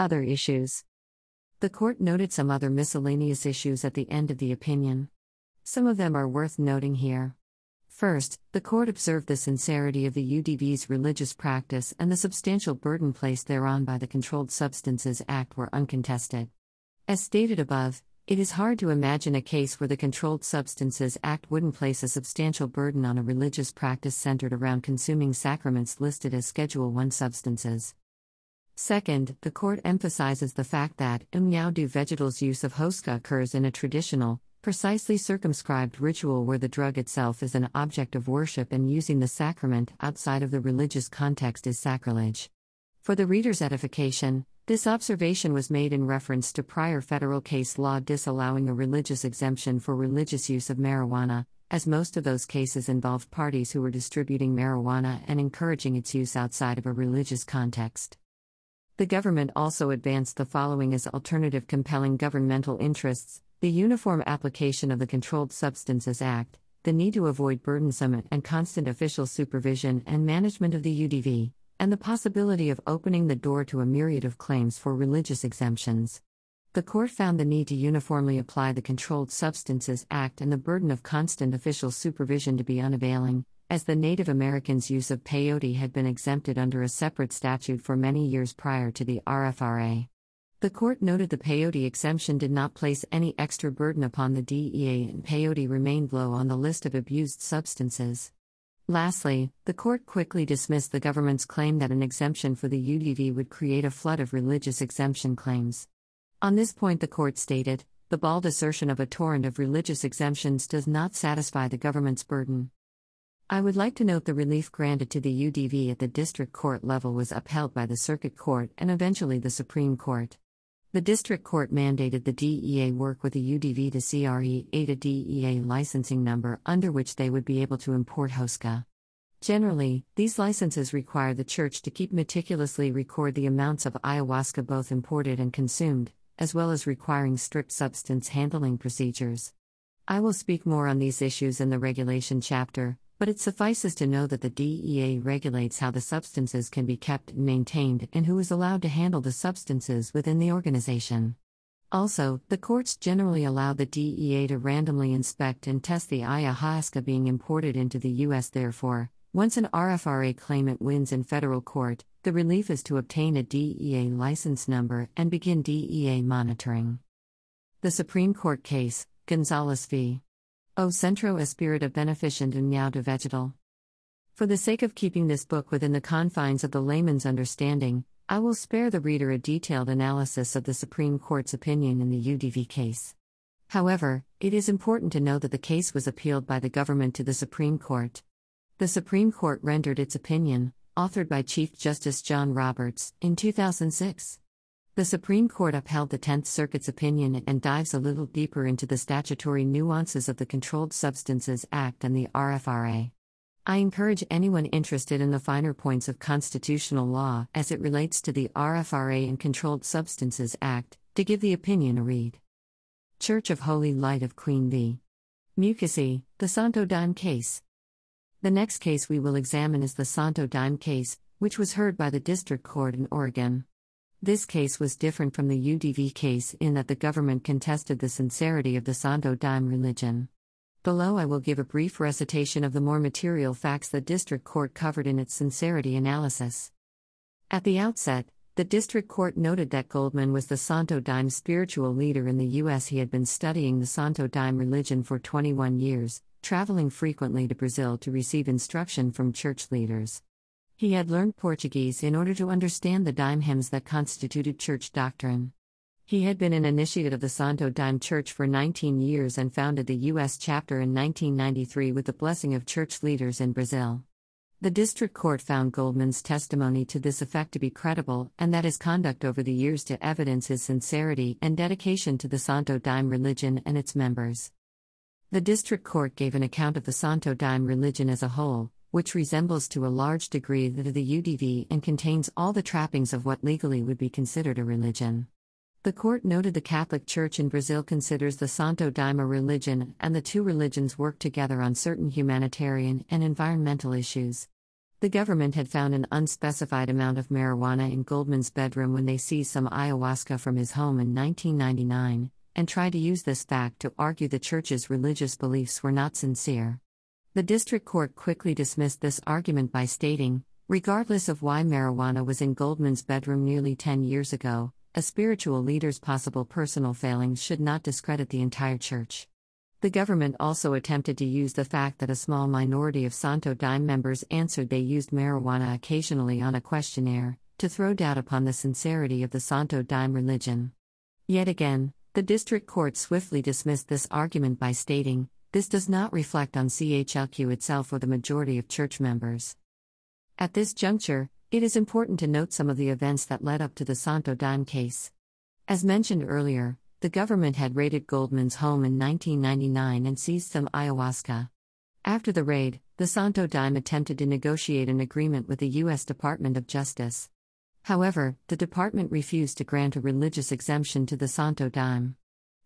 Other issues. The court noted some other miscellaneous issues at the end of the opinion. Some of them are worth noting here. First, the court observed the sincerity of the UDB's religious practice and the substantial burden placed thereon by the Controlled Substances Act were uncontested. As stated above, it is hard to imagine a case where the Controlled Substances Act wouldn't place a substantial burden on a religious practice centered around consuming sacraments listed as Schedule 1 substances. Second, the court emphasizes the fact that umyaudu vegetal's use of hoska occurs in a traditional, precisely circumscribed ritual where the drug itself is an object of worship and using the sacrament outside of the religious context is sacrilege. For the reader's edification, this observation was made in reference to prior federal case law disallowing a religious exemption for religious use of marijuana, as most of those cases involved parties who were distributing marijuana and encouraging its use outside of a religious context. The government also advanced the following as alternative compelling governmental interests the uniform application of the Controlled Substances Act, the need to avoid burdensome and constant official supervision and management of the UDV, and the possibility of opening the door to a myriad of claims for religious exemptions. The court found the need to uniformly apply the Controlled Substances Act and the burden of constant official supervision to be unavailing, as the Native Americans' use of peyote had been exempted under a separate statute for many years prior to the RFRA. The court noted the peyote exemption did not place any extra burden upon the DEA and peyote remained low on the list of abused substances. Lastly, the court quickly dismissed the government's claim that an exemption for the UDD would create a flood of religious exemption claims. On this point, the court stated the bald assertion of a torrent of religious exemptions does not satisfy the government's burden. I would like to note the relief granted to the UDV at the district court level was upheld by the circuit court and eventually the Supreme Court. The district court mandated the DEA work with the UDV to CRE 8 a DEA licensing number under which they would be able to import HOSCA. Generally, these licenses require the church to keep meticulously record the amounts of ayahuasca both imported and consumed, as well as requiring strict substance handling procedures. I will speak more on these issues in the regulation chapter, but it suffices to know that the DEA regulates how the substances can be kept and maintained and who is allowed to handle the substances within the organization. Also, the courts generally allow the DEA to randomly inspect and test the ayahuasca being imported into the U.S. Therefore, once an RFRA claimant wins in federal court, the relief is to obtain a DEA license number and begin DEA monitoring. The Supreme Court case, Gonzales v. O Centro Espírita Beneficent União de Vegetal. For the sake of keeping this book within the confines of the layman's understanding, I will spare the reader a detailed analysis of the Supreme Court's opinion in the UDV case. However, it is important to know that the case was appealed by the government to the Supreme Court. The Supreme Court rendered its opinion, authored by Chief Justice John Roberts, in 2006. The Supreme Court upheld the Tenth Circuit's opinion and dives a little deeper into the statutory nuances of the Controlled Substances Act and the RFRA. I encourage anyone interested in the finer points of constitutional law as it relates to the RFRA and Controlled Substances Act to give the opinion a read. Church of Holy Light of Queen v. Mukasey, the Santo Dime case. The next case we will examine is the Santo Dime case, which was heard by the District Court in Oregon. This case was different from the UDV case in that the government contested the sincerity of the Santo Dime religion. Below, I will give a brief recitation of the more material facts the District Court covered in its sincerity analysis. At the outset, the District Court noted that Goldman was the Santo Dime spiritual leader in the U.S. He had been studying the Santo Dime religion for 21 years, traveling frequently to Brazil to receive instruction from church leaders. He had learned Portuguese in order to understand the dime hymns that constituted church doctrine. He had been an initiate of the Santo Dime Church for 19 years and founded the U.S. chapter in 1993 with the blessing of church leaders in Brazil. The district court found Goldman's testimony to this effect to be credible and that his conduct over the years to evidence his sincerity and dedication to the Santo Dime religion and its members. The district court gave an account of the Santo Dime religion as a whole, which resembles to a large degree the UDV and contains all the trappings of what legally would be considered a religion. The court noted the Catholic Church in Brazil considers the Santo Daime a religion, and the two religions work together on certain humanitarian and environmental issues. The government had found an unspecified amount of marijuana in Goldman's bedroom when they seized some ayahuasca from his home in 1999, and tried to use this fact to argue the church's religious beliefs were not sincere. The district court quickly dismissed this argument by stating regardless of why marijuana was in Goldman's bedroom nearly 10 years ago, a spiritual leader's possible personal failings should not discredit the entire church. The government also attempted to use the fact that a small minority of Santo Dime members answered they used marijuana occasionally on a questionnaire to throw doubt upon the sincerity of the Santo Dime religion. Yet again, the district court swiftly dismissed this argument by stating this does not reflect on CHLQ itself or the majority of church members. At this juncture, it is important to note some of the events that led up to the Santo Don case. As mentioned earlier, the government had raided Goldman's home in 1999 and seized some ayahuasca. After the raid, the Santo Dime attempted to negotiate an agreement with the U.S. Department of Justice. However, the department refused to grant a religious exemption to the Santo Dime.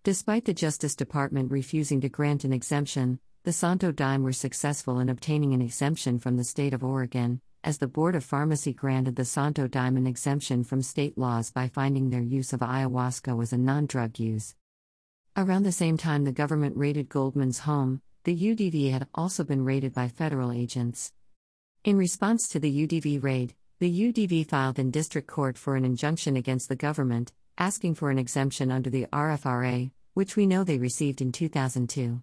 Despite the Justice Department refusing to grant an exemption, the Santo Dime were successful in obtaining an exemption from the state of Oregon, as the Board of Pharmacy granted the Santo Dime an exemption from state laws by finding their use of ayahuasca was a non drug use. Around the same time the government raided Goldman's home, the UDV had also been raided by federal agents. In response to the UDV raid, the UDV filed in district court for an injunction against the government, asking for an exemption under the RFRA, which we know they received in 2002.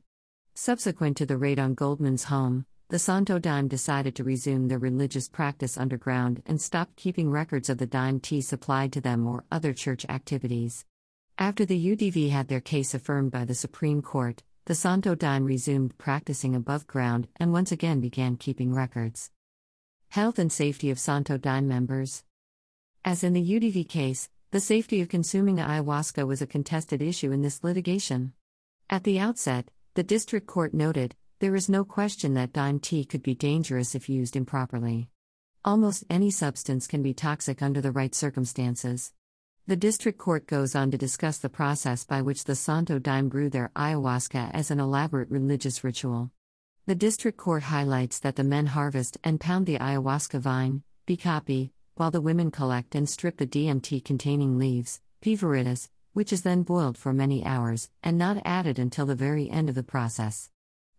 Subsequent to the raid on Goldman's home, the Santo Dime decided to resume their religious practice underground and stopped keeping records of the dime tea supplied to them or other church activities. After the UDV had their case affirmed by the Supreme Court, the Santo Dime resumed practicing above ground and once again began keeping records. Health and safety of Santo Dime members. As in the UDV case, the safety of consuming ayahuasca was a contested issue in this litigation. At the outset, the district court noted there is no question that dime tea could be dangerous if used improperly. Almost any substance can be toxic under the right circumstances. The district court goes on to discuss the process by which the Santo Dime grew their ayahuasca as an elaborate religious ritual. The district court highlights that the men harvest and pound the ayahuasca vine, bicapi, while the women collect and strip the DMT containing leaves, piveritis, which is then boiled for many hours and not added until the very end of the process.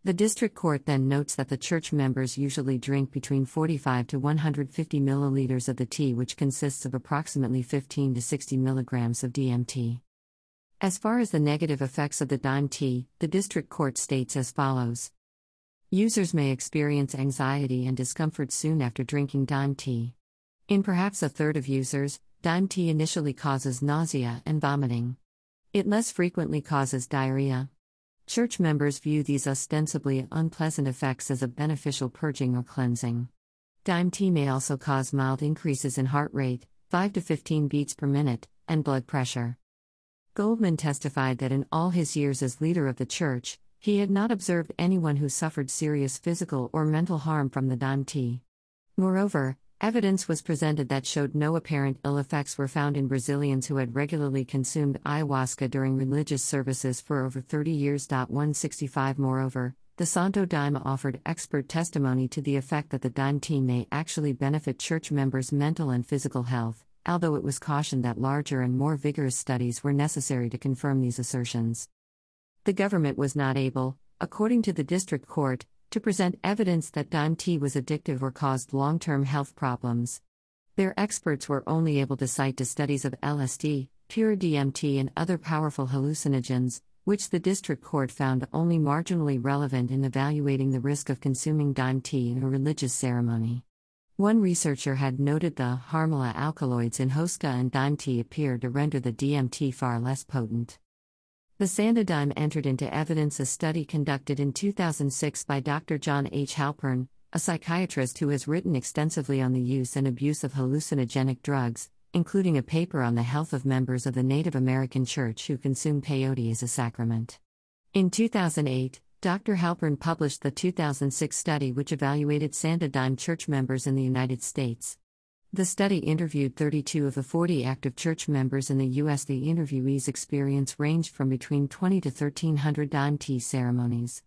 The district court then notes that the church members usually drink between 45 to 150 milliliters of the tea, which consists of approximately 15 to 60 milligrams of DMT. As far as the negative effects of the dime tea, the district court states as follows Users may experience anxiety and discomfort soon after drinking dime tea. In perhaps a third of users, Dime tea initially causes nausea and vomiting. It less frequently causes diarrhea. Church members view these ostensibly unpleasant effects as a beneficial purging or cleansing. Dime tea may also cause mild increases in heart rate, 5 to 15 beats per minute, and blood pressure. Goldman testified that in all his years as leader of the church, he had not observed anyone who suffered serious physical or mental harm from the dime tea. Moreover, Evidence was presented that showed no apparent ill effects were found in Brazilians who had regularly consumed ayahuasca during religious services for over 30 years. 165 Moreover, the Santo Daime offered expert testimony to the effect that the Daime team may actually benefit church members' mental and physical health, although it was cautioned that larger and more vigorous studies were necessary to confirm these assertions. The government was not able, according to the district court, to present evidence that Dime tea was addictive or caused long term health problems. Their experts were only able to cite to studies of LSD, pure DMT, and other powerful hallucinogens, which the district court found only marginally relevant in evaluating the risk of consuming dime tea in a religious ceremony. One researcher had noted the harmala alkaloids in hoscá and dime tea appear to render the DMT far less potent. The Sandodime entered into evidence a study conducted in 2006 by Dr. John H. Halpern, a psychiatrist who has written extensively on the use and abuse of hallucinogenic drugs, including a paper on the health of members of the Native American Church who consume peyote as a sacrament. In 2008, Dr. Halpern published the 2006 study which evaluated Sandodime church members in the United States. The study interviewed 32 of the 40 active church members in the U.S. The interviewees' experience ranged from between 20 to 1,300 dime tea ceremonies.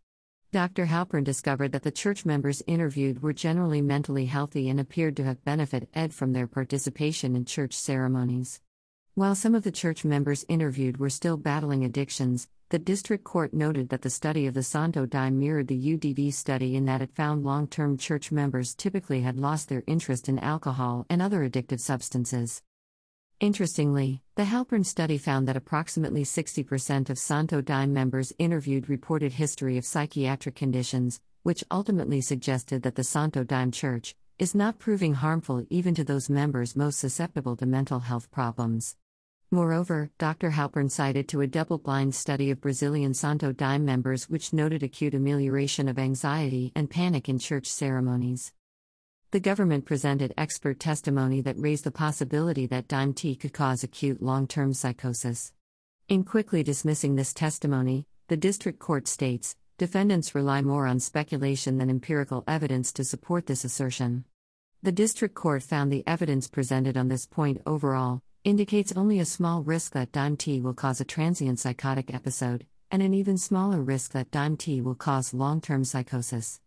Dr. Halpern discovered that the church members interviewed were generally mentally healthy and appeared to have benefited from their participation in church ceremonies. While some of the church members interviewed were still battling addictions, the district court noted that the study of the Santo Dime mirrored the UDV study in that it found long term church members typically had lost their interest in alcohol and other addictive substances. Interestingly, the Halpern study found that approximately 60% of Santo Dime members interviewed reported history of psychiatric conditions, which ultimately suggested that the Santo Dime Church is not proving harmful even to those members most susceptible to mental health problems. Moreover, Dr. Halpern cited to a double-blind study of Brazilian Santo Dime members which noted acute amelioration of anxiety and panic in church ceremonies. The government presented expert testimony that raised the possibility that dime tea could cause acute long-term psychosis. In quickly dismissing this testimony, the district court states, defendants rely more on speculation than empirical evidence to support this assertion. The district court found the evidence presented on this point overall, indicates only a small risk that dime T will cause a transient psychotic episode, and an even smaller risk that dime T will cause long term psychosis.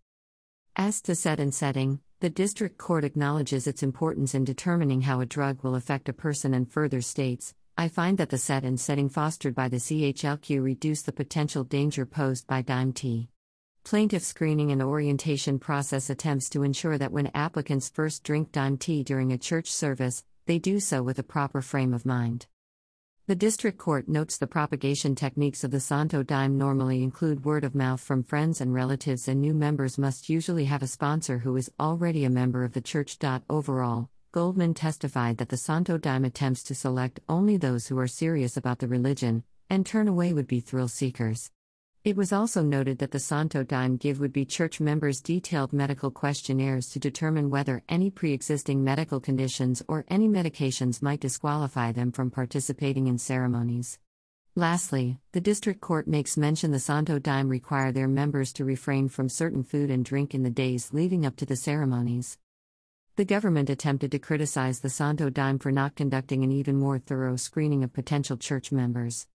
As to set and setting, the district court acknowledges its importance in determining how a drug will affect a person and further states I find that the set and setting fostered by the CHLQ reduce the potential danger posed by Dime T. Plaintiff screening and orientation process attempts to ensure that when applicants first drink Dime T during a church service, they do so with a proper frame of mind. The district court notes the propagation techniques of the Santo dime normally include word of mouth from friends and relatives, and new members must usually have a sponsor who is already a member of the church. Overall, Goldman testified that the Santo dime attempts to select only those who are serious about the religion and turn away would be thrill seekers. It was also noted that the Santo Dime give would be church members detailed medical questionnaires to determine whether any pre existing medical conditions or any medications might disqualify them from participating in ceremonies. Lastly, the district court makes mention the Santo Dime require their members to refrain from certain food and drink in the days leading up to the ceremonies. The government attempted to criticize the Santo Dime for not conducting an even more thorough screening of potential church members.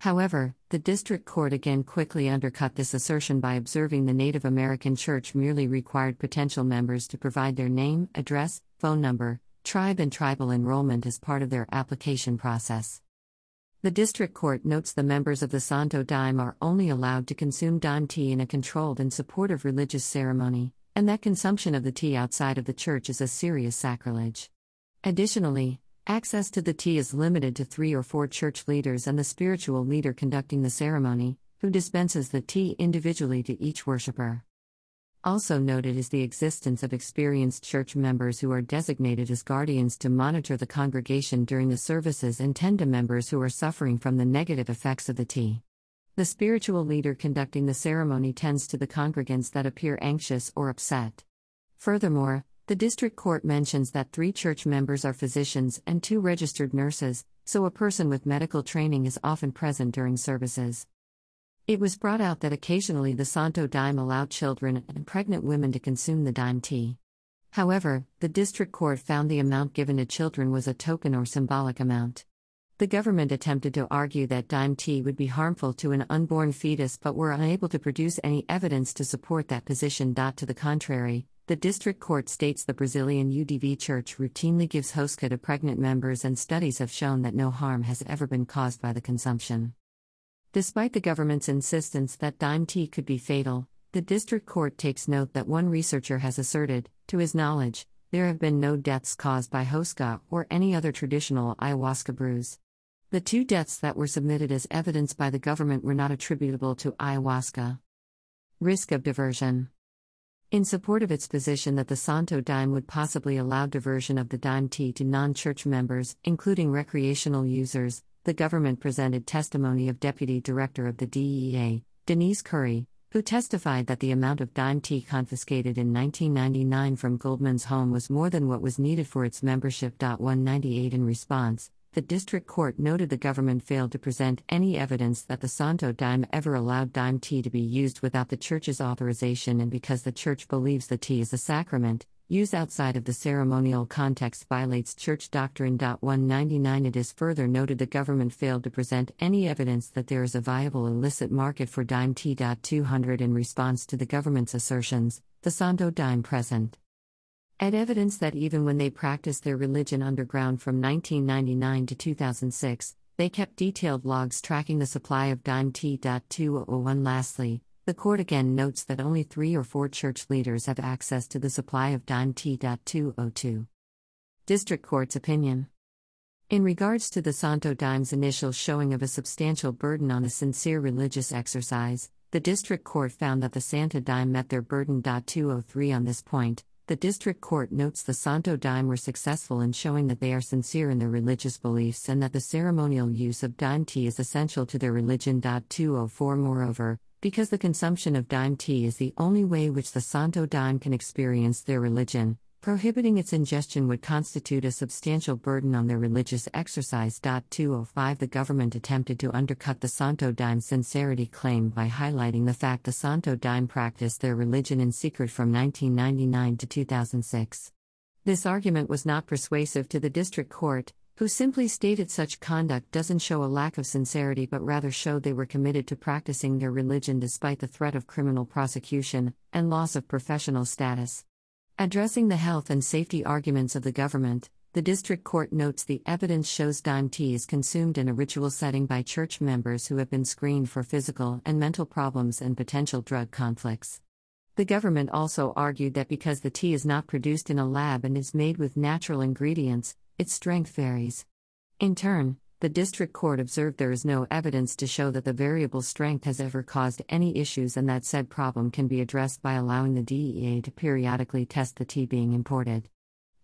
However, the district court again quickly undercut this assertion by observing the Native American church merely required potential members to provide their name, address, phone number, tribe, and tribal enrollment as part of their application process. The district court notes the members of the Santo Dime are only allowed to consume dime tea in a controlled and supportive religious ceremony, and that consumption of the tea outside of the church is a serious sacrilege. Additionally, Access to the tea is limited to three or four church leaders and the spiritual leader conducting the ceremony, who dispenses the tea individually to each worshiper. Also noted is the existence of experienced church members who are designated as guardians to monitor the congregation during the services and tend to members who are suffering from the negative effects of the tea. The spiritual leader conducting the ceremony tends to the congregants that appear anxious or upset. Furthermore, the district court mentions that three church members are physicians and two registered nurses, so a person with medical training is often present during services. It was brought out that occasionally the Santo Dime allowed children and pregnant women to consume the dime tea. However, the district court found the amount given to children was a token or symbolic amount. The government attempted to argue that dime tea would be harmful to an unborn fetus but were unable to produce any evidence to support that position. To the contrary, the district court states the Brazilian UDV church routinely gives Hosca to pregnant members, and studies have shown that no harm has ever been caused by the consumption. Despite the government's insistence that dime tea could be fatal, the district court takes note that one researcher has asserted, to his knowledge, there have been no deaths caused by Hosca or any other traditional ayahuasca brews. The two deaths that were submitted as evidence by the government were not attributable to ayahuasca. Risk of diversion. In support of its position that the Santo dime would possibly allow diversion of the dime tea to non church members, including recreational users, the government presented testimony of Deputy Director of the DEA, Denise Curry, who testified that the amount of dime tea confiscated in 1999 from Goldman's home was more than what was needed for its membership. 198 In response, the district court noted the government failed to present any evidence that the Santo dime ever allowed dime tea to be used without the church's authorization, and because the church believes the tea is a sacrament, use outside of the ceremonial context violates church doctrine. 199 It is further noted the government failed to present any evidence that there is a viable illicit market for dime tea. 200 In response to the government's assertions, the Santo dime present. At evidence that even when they practiced their religion underground from 1999 to 2006, they kept detailed logs tracking the supply of dime T.201. Lastly, the court again notes that only three or four church leaders have access to the supply of dime T.202. District Court's opinion. In regards to the Santo Dime's initial showing of a substantial burden on a sincere religious exercise, the District Court found that the Santa Dime met their burden. 203 on this point, the district court notes the Santo dime were successful in showing that they are sincere in their religious beliefs and that the ceremonial use of dime tea is essential to their religion. 204 Moreover, because the consumption of dime tea is the only way which the Santo dime can experience their religion, Prohibiting its ingestion would constitute a substantial burden on their religious exercise. 205 The government attempted to undercut the Santo Dime sincerity claim by highlighting the fact the Santo Dime practiced their religion in secret from 1999 to 2006. This argument was not persuasive to the district court, who simply stated such conduct doesn't show a lack of sincerity but rather showed they were committed to practicing their religion despite the threat of criminal prosecution and loss of professional status. Addressing the health and safety arguments of the government, the district court notes the evidence shows dime tea is consumed in a ritual setting by church members who have been screened for physical and mental problems and potential drug conflicts. The government also argued that because the tea is not produced in a lab and is made with natural ingredients, its strength varies. In turn, the District Court observed there is no evidence to show that the variable strength has ever caused any issues and that said problem can be addressed by allowing the DEA to periodically test the tea being imported.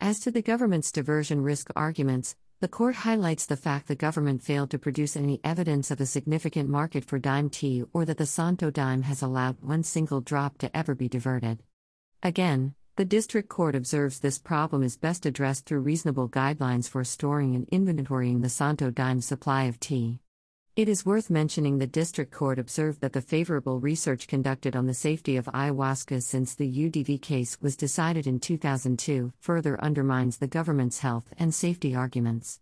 As to the government's diversion risk arguments, the court highlights the fact the government failed to produce any evidence of a significant market for dime tea or that the Santo dime has allowed one single drop to ever be diverted. Again, the District Court observes this problem is best addressed through reasonable guidelines for storing and inventorying the Santo Dime supply of tea. It is worth mentioning the District Court observed that the favorable research conducted on the safety of ayahuasca since the UDV case was decided in 2002 further undermines the government's health and safety arguments.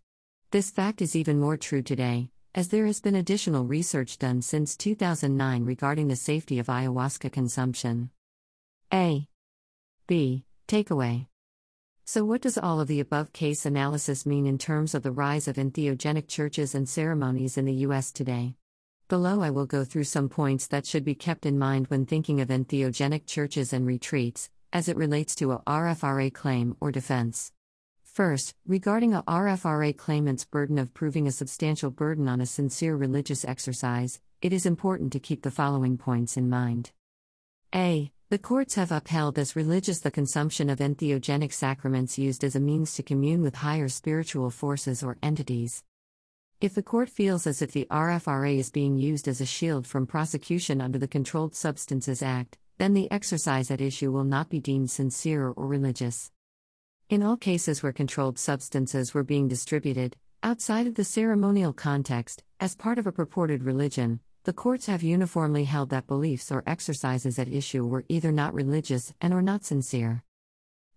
This fact is even more true today, as there has been additional research done since 2009 regarding the safety of ayahuasca consumption. A. B. Takeaway. So, what does all of the above case analysis mean in terms of the rise of entheogenic churches and ceremonies in the U.S. today? Below, I will go through some points that should be kept in mind when thinking of entheogenic churches and retreats, as it relates to a RFRA claim or defense. First, regarding a RFRA claimant's burden of proving a substantial burden on a sincere religious exercise, it is important to keep the following points in mind. A. The courts have upheld as religious the consumption of entheogenic sacraments used as a means to commune with higher spiritual forces or entities. If the court feels as if the RFRA is being used as a shield from prosecution under the Controlled Substances Act, then the exercise at issue will not be deemed sincere or religious. In all cases where controlled substances were being distributed, outside of the ceremonial context, as part of a purported religion, the courts have uniformly held that beliefs or exercises at issue were either not religious and or not sincere.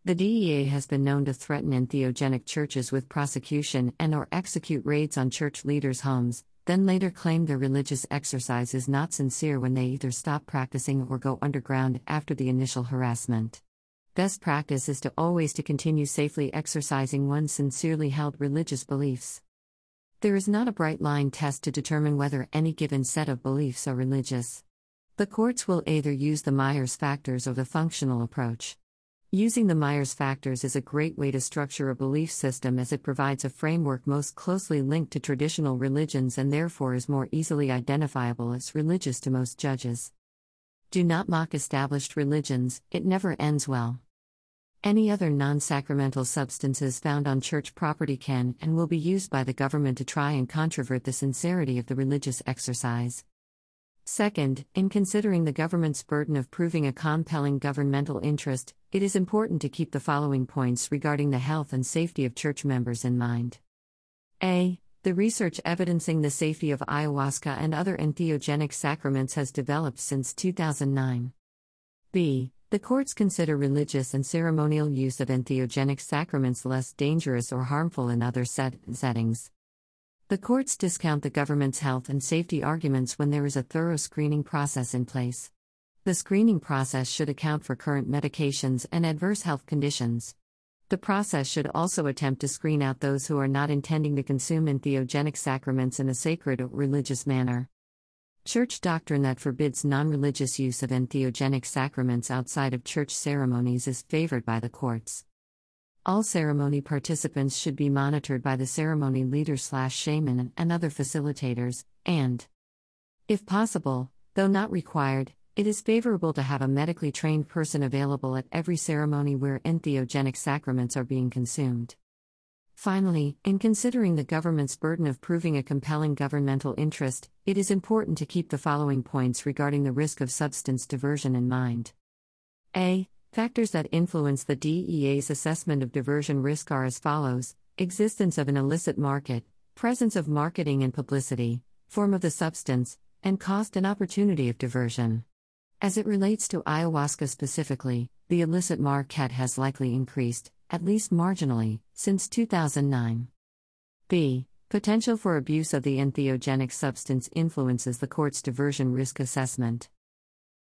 The DEA has been known to threaten entheogenic churches with prosecution and or execute raids on church leaders' homes, then later claim their religious exercise is not sincere when they either stop practicing or go underground after the initial harassment. Best practice is to always to continue safely exercising one's sincerely held religious beliefs. There is not a bright line test to determine whether any given set of beliefs are religious. The courts will either use the Myers factors or the functional approach. Using the Myers factors is a great way to structure a belief system as it provides a framework most closely linked to traditional religions and therefore is more easily identifiable as religious to most judges. Do not mock established religions, it never ends well. Any other non sacramental substances found on church property can and will be used by the government to try and controvert the sincerity of the religious exercise. Second, in considering the government's burden of proving a compelling governmental interest, it is important to keep the following points regarding the health and safety of church members in mind. A. The research evidencing the safety of ayahuasca and other entheogenic sacraments has developed since 2009. B. The courts consider religious and ceremonial use of entheogenic sacraments less dangerous or harmful in other set- settings. The courts discount the government's health and safety arguments when there is a thorough screening process in place. The screening process should account for current medications and adverse health conditions. The process should also attempt to screen out those who are not intending to consume entheogenic sacraments in a sacred or religious manner. Church doctrine that forbids non religious use of entheogenic sacraments outside of church ceremonies is favored by the courts. All ceremony participants should be monitored by the ceremony leader slash shaman and other facilitators, and, if possible, though not required, it is favorable to have a medically trained person available at every ceremony where entheogenic sacraments are being consumed. Finally, in considering the government's burden of proving a compelling governmental interest, it is important to keep the following points regarding the risk of substance diversion in mind. A. Factors that influence the DEA's assessment of diversion risk are as follows existence of an illicit market, presence of marketing and publicity, form of the substance, and cost and opportunity of diversion. As it relates to ayahuasca specifically, the illicit market has likely increased, at least marginally, since 2009. b. Potential for abuse of the entheogenic substance influences the court's diversion risk assessment.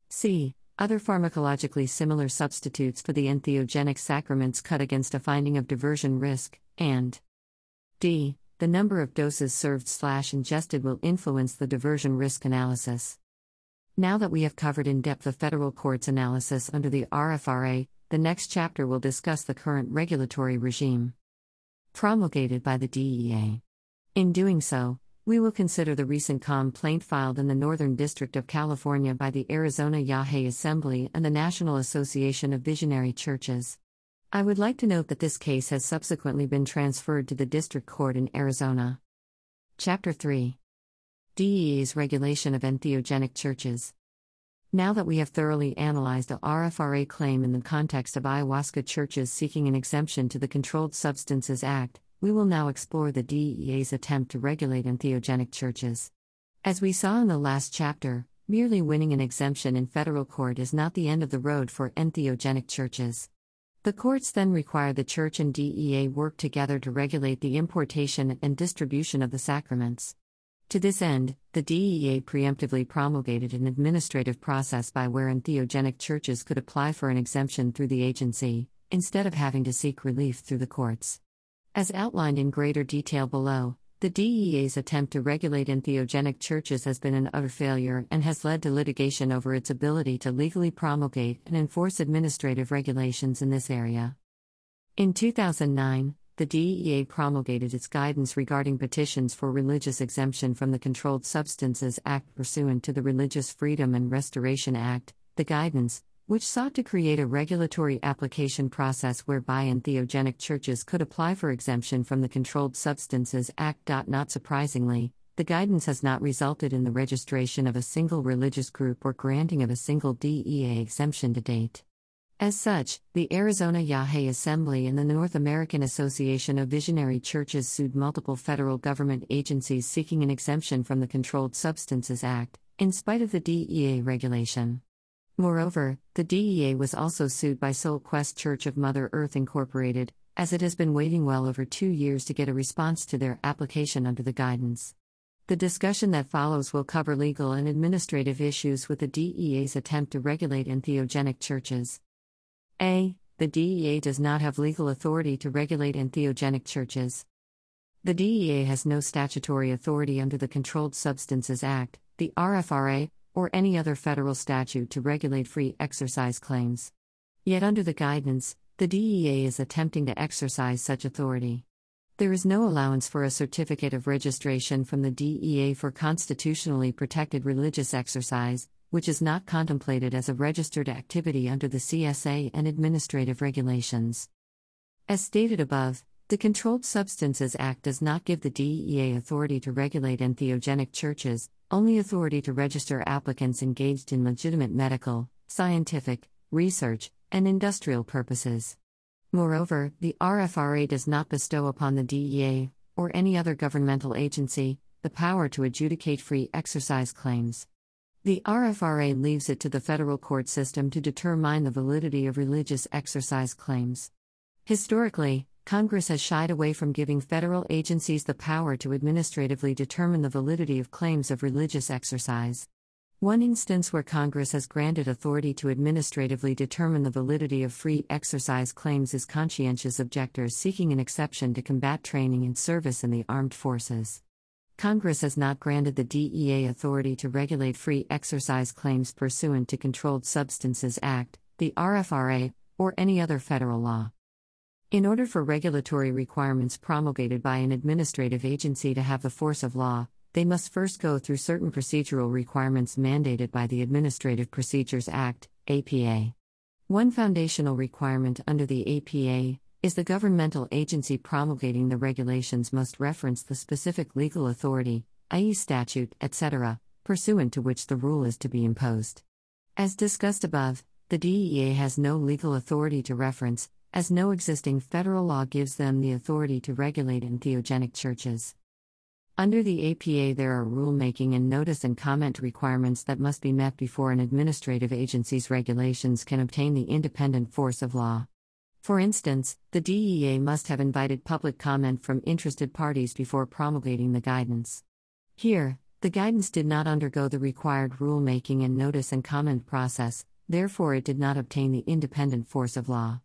c. Other pharmacologically similar substitutes for the entheogenic sacraments cut against a finding of diversion risk, and d. The number of doses served slash ingested will influence the diversion risk analysis. Now that we have covered in depth the federal court's analysis under the RFRA, the next chapter will discuss the current regulatory regime promulgated by the DEA. In doing so, we will consider the recent complaint filed in the Northern District of California by the Arizona Yahweh Assembly and the National Association of Visionary Churches. I would like to note that this case has subsequently been transferred to the District Court in Arizona. Chapter 3 DEA's Regulation of Entheogenic Churches now that we have thoroughly analyzed a RFRA claim in the context of ayahuasca churches seeking an exemption to the Controlled Substances Act, we will now explore the DEA's attempt to regulate entheogenic churches. As we saw in the last chapter, merely winning an exemption in federal court is not the end of the road for entheogenic churches. The courts then require the church and DEA work together to regulate the importation and distribution of the sacraments. To this end, the DEA preemptively promulgated an administrative process by wherein theogenic churches could apply for an exemption through the agency, instead of having to seek relief through the courts. As outlined in greater detail below, the DEA's attempt to regulate entheogenic churches has been an utter failure and has led to litigation over its ability to legally promulgate and enforce administrative regulations in this area. In 2009, the DEA promulgated its guidance regarding petitions for religious exemption from the Controlled Substances Act pursuant to the Religious Freedom and Restoration Act. The guidance, which sought to create a regulatory application process whereby entheogenic churches could apply for exemption from the Controlled Substances Act. Not surprisingly, the guidance has not resulted in the registration of a single religious group or granting of a single DEA exemption to date. As such, the Arizona Yahweh Assembly and the North American Association of Visionary Churches sued multiple federal government agencies seeking an exemption from the Controlled Substances Act, in spite of the DEA regulation. Moreover, the DEA was also sued by Soul Quest Church of Mother Earth Incorporated, as it has been waiting well over two years to get a response to their application under the guidance. The discussion that follows will cover legal and administrative issues with the DEA's attempt to regulate entheogenic churches. A. The DEA does not have legal authority to regulate entheogenic churches. The DEA has no statutory authority under the Controlled Substances Act, the RFRA, or any other federal statute to regulate free exercise claims. Yet, under the guidance, the DEA is attempting to exercise such authority. There is no allowance for a certificate of registration from the DEA for constitutionally protected religious exercise, which is not contemplated as a registered activity under the CSA and administrative regulations. As stated above, the Controlled Substances Act does not give the DEA authority to regulate entheogenic churches, only authority to register applicants engaged in legitimate medical, scientific, research, and industrial purposes. Moreover, the RFRA does not bestow upon the DEA, or any other governmental agency, the power to adjudicate free exercise claims. The RFRA leaves it to the federal court system to determine the validity of religious exercise claims. Historically, Congress has shied away from giving federal agencies the power to administratively determine the validity of claims of religious exercise. One instance where Congress has granted authority to administratively determine the validity of free exercise claims is conscientious objectors seeking an exception to combat training and service in the armed forces. Congress has not granted the DEA authority to regulate free exercise claims pursuant to Controlled Substances Act, the RFRA, or any other federal law. In order for regulatory requirements promulgated by an administrative agency to have the force of law, they must first go through certain procedural requirements mandated by the Administrative Procedures Act, APA. One foundational requirement under the APA is the governmental agency promulgating the regulations must reference the specific legal authority, i.e., statute, etc., pursuant to which the rule is to be imposed. As discussed above, the DEA has no legal authority to reference, as no existing federal law gives them the authority to regulate entheogenic churches. Under the APA, there are rulemaking and notice and comment requirements that must be met before an administrative agency's regulations can obtain the independent force of law. For instance, the DEA must have invited public comment from interested parties before promulgating the guidance. Here, the guidance did not undergo the required rulemaking and notice and comment process, therefore, it did not obtain the independent force of law.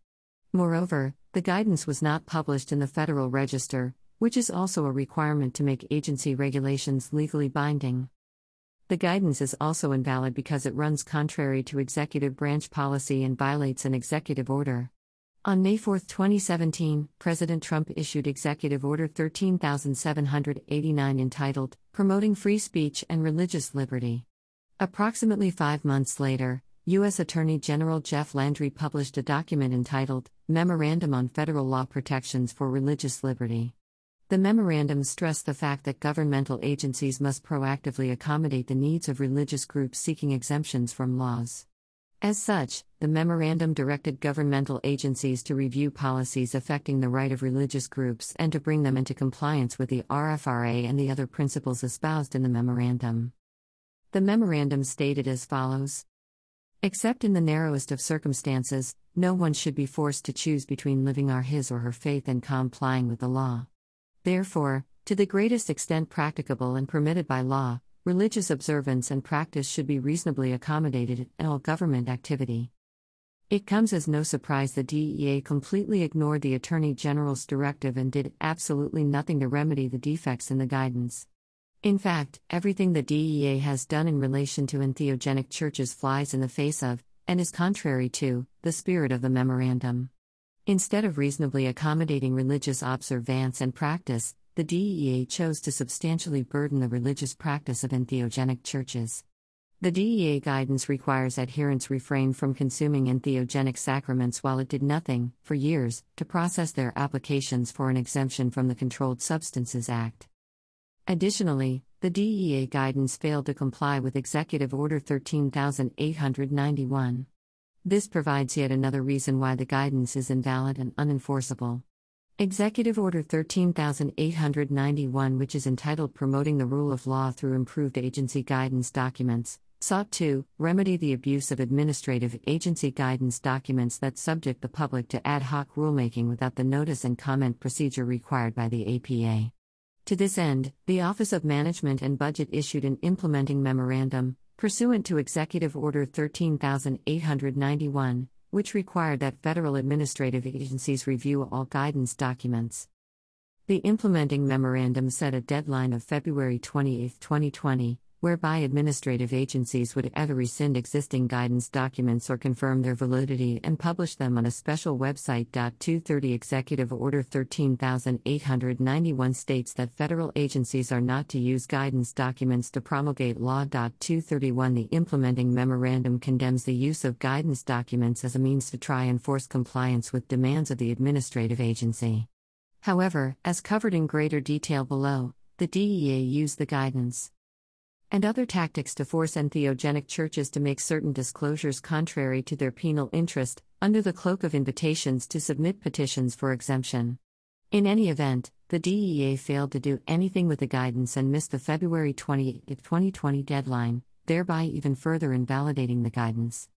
Moreover, the guidance was not published in the Federal Register, which is also a requirement to make agency regulations legally binding. The guidance is also invalid because it runs contrary to executive branch policy and violates an executive order. On May 4, 2017, President Trump issued Executive Order 13789 entitled Promoting Free Speech and Religious Liberty. Approximately five months later, U.S. Attorney General Jeff Landry published a document entitled Memorandum on Federal Law Protections for Religious Liberty. The memorandum stressed the fact that governmental agencies must proactively accommodate the needs of religious groups seeking exemptions from laws. As such, the memorandum directed governmental agencies to review policies affecting the right of religious groups and to bring them into compliance with the RFRA and the other principles espoused in the memorandum. The memorandum stated as follows Except in the narrowest of circumstances, no one should be forced to choose between living our his or her faith and complying with the law. Therefore, to the greatest extent practicable and permitted by law, religious observance and practice should be reasonably accommodated in all government activity. It comes as no surprise the DEA completely ignored the Attorney General's directive and did absolutely nothing to remedy the defects in the guidance. In fact, everything the DEA has done in relation to entheogenic churches flies in the face of, and is contrary to, the spirit of the memorandum. Instead of reasonably accommodating religious observance and practice, the DEA chose to substantially burden the religious practice of entheogenic churches. The DEA guidance requires adherents refrain from consuming entheogenic sacraments while it did nothing, for years, to process their applications for an exemption from the Controlled Substances Act. Additionally, the DEA guidance failed to comply with Executive Order 13891. This provides yet another reason why the guidance is invalid and unenforceable. Executive Order 13891, which is entitled Promoting the Rule of Law Through Improved Agency Guidance Documents, sought to remedy the abuse of administrative agency guidance documents that subject the public to ad hoc rulemaking without the notice and comment procedure required by the APA. To this end, the Office of Management and Budget issued an implementing memorandum, pursuant to Executive Order 13891, which required that federal administrative agencies review all guidance documents. The implementing memorandum set a deadline of February 28, 2020, whereby administrative agencies would either rescind existing guidance documents or confirm their validity and publish them on a special website. 230 Executive Order 13891 states that federal agencies are not to use guidance documents to promulgate law. 231 The implementing memorandum condemns the use of guidance documents as a means to try and force compliance with demands of the administrative agency. However, as covered in greater detail below, the DEA used the guidance and other tactics to force entheogenic churches to make certain disclosures contrary to their penal interest, under the cloak of invitations to submit petitions for exemption. In any event, the DEA failed to do anything with the guidance and missed the February 28, 2020 deadline, thereby even further invalidating the guidance.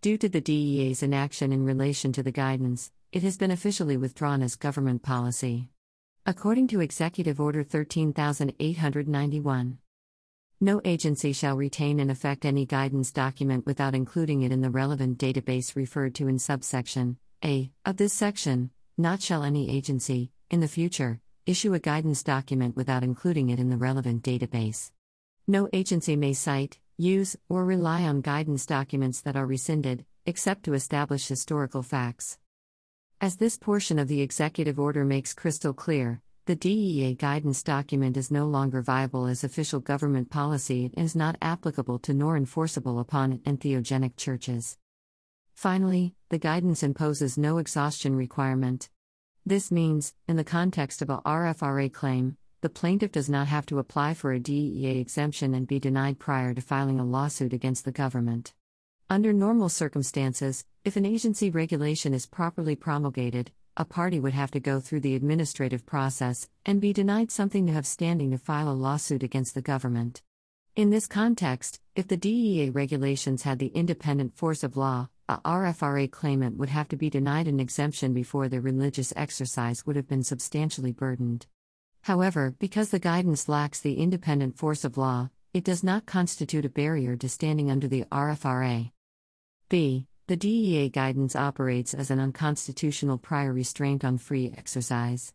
Due to the DEA's inaction in relation to the guidance, it has been officially withdrawn as government policy. According to Executive Order 13891, no agency shall retain in effect any guidance document without including it in the relevant database referred to in subsection A of this section. Not shall any agency, in the future, issue a guidance document without including it in the relevant database. No agency may cite, use, or rely on guidance documents that are rescinded, except to establish historical facts. As this portion of the executive order makes crystal clear, the DEA guidance document is no longer viable as official government policy and is not applicable to nor enforceable upon entheogenic churches. Finally, the guidance imposes no exhaustion requirement. This means, in the context of a RFRA claim, the plaintiff does not have to apply for a DEA exemption and be denied prior to filing a lawsuit against the government. Under normal circumstances, if an agency regulation is properly promulgated, a party would have to go through the administrative process and be denied something to have standing to file a lawsuit against the government. In this context, if the DEA regulations had the independent force of law, a RFRA claimant would have to be denied an exemption before their religious exercise would have been substantially burdened. However, because the guidance lacks the independent force of law, it does not constitute a barrier to standing under the RFRA. B the DEA guidance operates as an unconstitutional prior restraint on free exercise.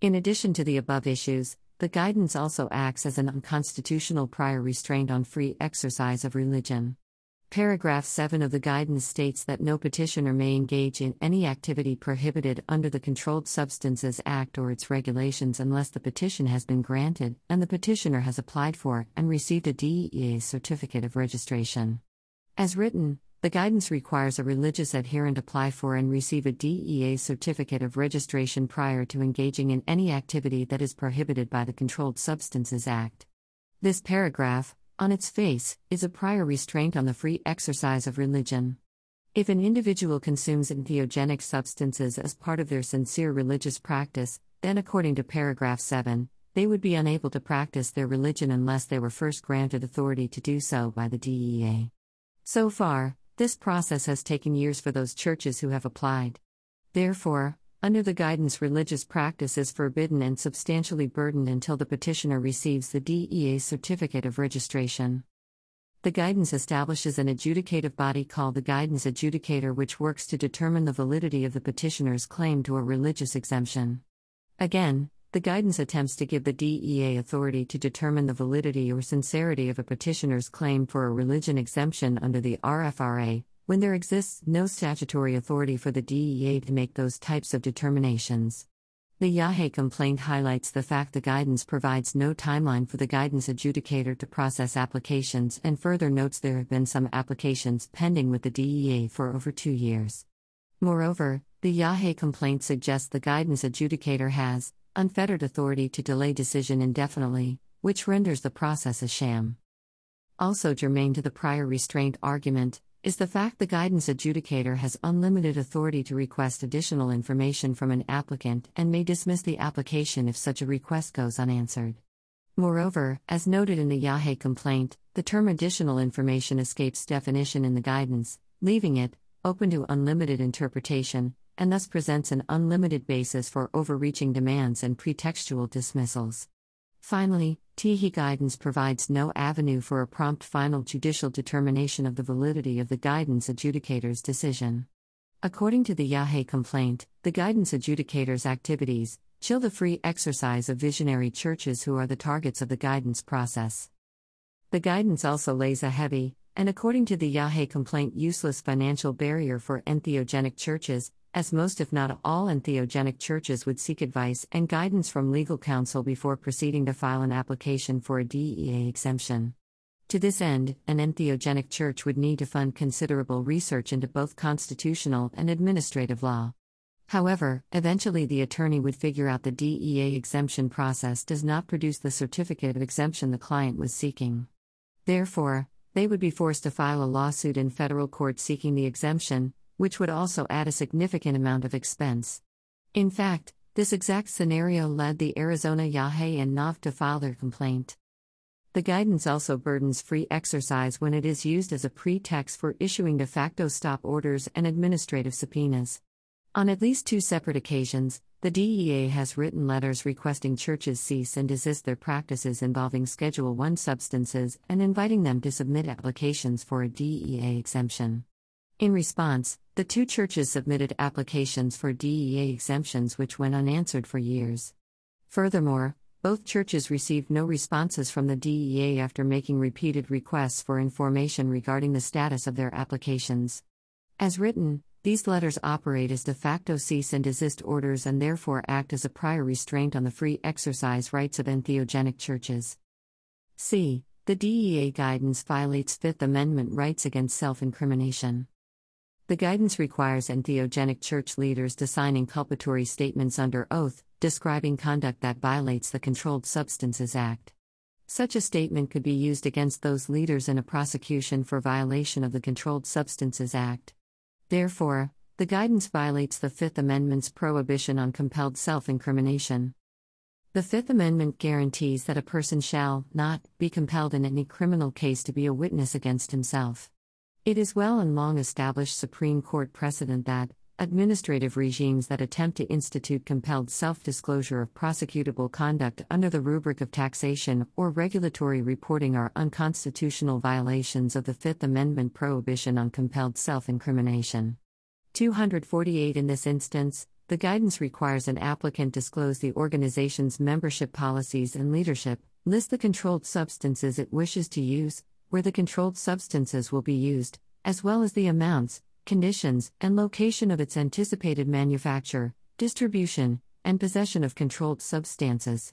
In addition to the above issues, the guidance also acts as an unconstitutional prior restraint on free exercise of religion. Paragraph 7 of the guidance states that no petitioner may engage in any activity prohibited under the Controlled Substances Act or its regulations unless the petition has been granted and the petitioner has applied for and received a DEA certificate of registration. As written, the guidance requires a religious adherent apply for and receive a DEA certificate of registration prior to engaging in any activity that is prohibited by the Controlled Substances Act. This paragraph, on its face, is a prior restraint on the free exercise of religion. If an individual consumes entheogenic substances as part of their sincere religious practice, then, according to paragraph 7, they would be unable to practice their religion unless they were first granted authority to do so by the DEA. So far, this process has taken years for those churches who have applied. Therefore, under the guidance, religious practice is forbidden and substantially burdened until the petitioner receives the DEA certificate of registration. The guidance establishes an adjudicative body called the guidance adjudicator, which works to determine the validity of the petitioner's claim to a religious exemption. Again, the guidance attempts to give the DEA authority to determine the validity or sincerity of a petitioner's claim for a religion exemption under the RFRA, when there exists no statutory authority for the DEA to make those types of determinations. The Yahe complaint highlights the fact the guidance provides no timeline for the guidance adjudicator to process applications and further notes there have been some applications pending with the DEA for over two years. Moreover, the Yahe complaint suggests the guidance adjudicator has, unfettered authority to delay decision indefinitely, which renders the process a sham. Also, germane to the prior restraint argument, is the fact the guidance adjudicator has unlimited authority to request additional information from an applicant and may dismiss the application if such a request goes unanswered. Moreover, as noted in the Yahe complaint, the term additional information escapes definition in the guidance, leaving it open to unlimited interpretation, and thus presents an unlimited basis for overreaching demands and pretextual dismissals. Finally, Tehe guidance provides no avenue for a prompt final judicial determination of the validity of the guidance adjudicator's decision. According to the Yahay complaint, the guidance adjudicator's activities chill the free exercise of visionary churches who are the targets of the guidance process. The guidance also lays a heavy, and according to the Yahay complaint, useless financial barrier for entheogenic churches, as most, if not all, entheogenic churches would seek advice and guidance from legal counsel before proceeding to file an application for a DEA exemption. To this end, an entheogenic church would need to fund considerable research into both constitutional and administrative law. However, eventually the attorney would figure out the DEA exemption process does not produce the certificate of exemption the client was seeking. Therefore, they would be forced to file a lawsuit in federal court seeking the exemption, which would also add a significant amount of expense. In fact, this exact scenario led the Arizona Yahe and NAV to file their complaint. The guidance also burdens free exercise when it is used as a pretext for issuing de facto stop orders and administrative subpoenas. On at least two separate occasions, the DEA has written letters requesting churches cease and desist their practices involving Schedule I substances and inviting them to submit applications for a DEA exemption. In response, the two churches submitted applications for DEA exemptions, which went unanswered for years. Furthermore, both churches received no responses from the DEA after making repeated requests for information regarding the status of their applications. As written, these letters operate as de facto cease and desist orders and therefore act as a prior restraint on the free exercise rights of entheogenic churches. C. The DEA guidance violates Fifth Amendment rights against self incrimination. The guidance requires entheogenic church leaders to sign inculpatory statements under oath, describing conduct that violates the Controlled Substances Act. Such a statement could be used against those leaders in a prosecution for violation of the Controlled Substances Act. Therefore, the guidance violates the Fifth Amendment's prohibition on compelled self incrimination. The Fifth Amendment guarantees that a person shall not be compelled in any criminal case to be a witness against himself. It is well and long established Supreme Court precedent that, administrative regimes that attempt to institute compelled self disclosure of prosecutable conduct under the rubric of taxation or regulatory reporting are unconstitutional violations of the Fifth Amendment prohibition on compelled self incrimination. 248 In this instance, the guidance requires an applicant disclose the organization's membership policies and leadership, list the controlled substances it wishes to use, where the controlled substances will be used, as well as the amounts, conditions, and location of its anticipated manufacture, distribution, and possession of controlled substances.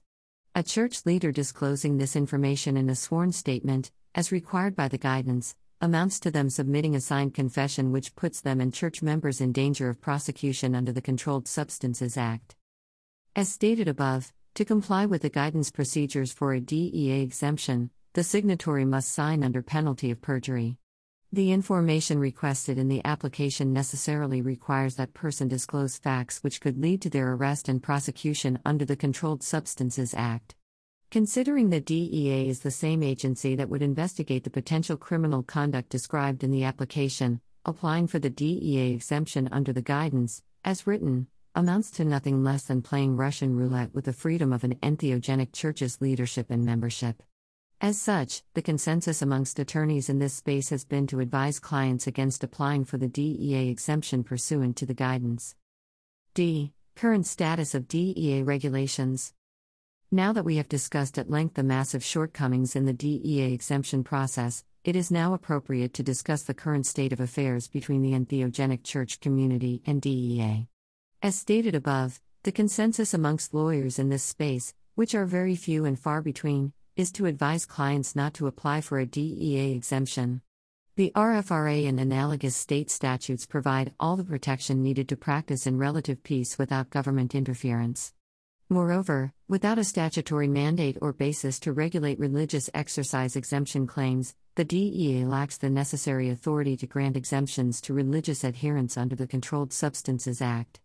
A church leader disclosing this information in a sworn statement, as required by the guidance, amounts to them submitting a signed confession which puts them and church members in danger of prosecution under the Controlled Substances Act. As stated above, to comply with the guidance procedures for a DEA exemption, the signatory must sign under penalty of perjury. The information requested in the application necessarily requires that person disclose facts which could lead to their arrest and prosecution under the Controlled Substances Act. Considering that DEA is the same agency that would investigate the potential criminal conduct described in the application, applying for the DEA exemption under the guidance, as written, amounts to nothing less than playing Russian roulette with the freedom of an entheogenic church's leadership and membership. As such, the consensus amongst attorneys in this space has been to advise clients against applying for the DEA exemption pursuant to the guidance. D. Current status of DEA regulations. Now that we have discussed at length the massive shortcomings in the DEA exemption process, it is now appropriate to discuss the current state of affairs between the entheogenic church community and DEA. As stated above, the consensus amongst lawyers in this space, which are very few and far between, is to advise clients not to apply for a DEA exemption. The RFRA and analogous state statutes provide all the protection needed to practice in relative peace without government interference. Moreover, without a statutory mandate or basis to regulate religious exercise exemption claims, the DEA lacks the necessary authority to grant exemptions to religious adherents under the Controlled Substances Act.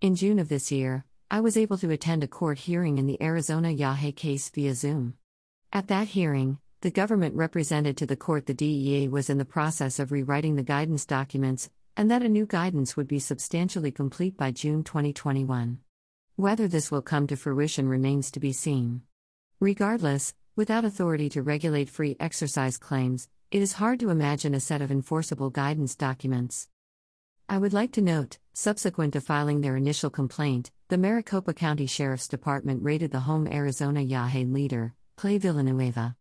In June of this year, I was able to attend a court hearing in the Arizona Yahe case via Zoom. At that hearing, the government represented to the court the DEA was in the process of rewriting the guidance documents and that a new guidance would be substantially complete by June 2021. Whether this will come to fruition remains to be seen. Regardless, without authority to regulate free exercise claims, it is hard to imagine a set of enforceable guidance documents. I would like to note, subsequent to filing their initial complaint, the Maricopa County Sheriff's Department raided the home Arizona Yahe leader, Clay Villanueva.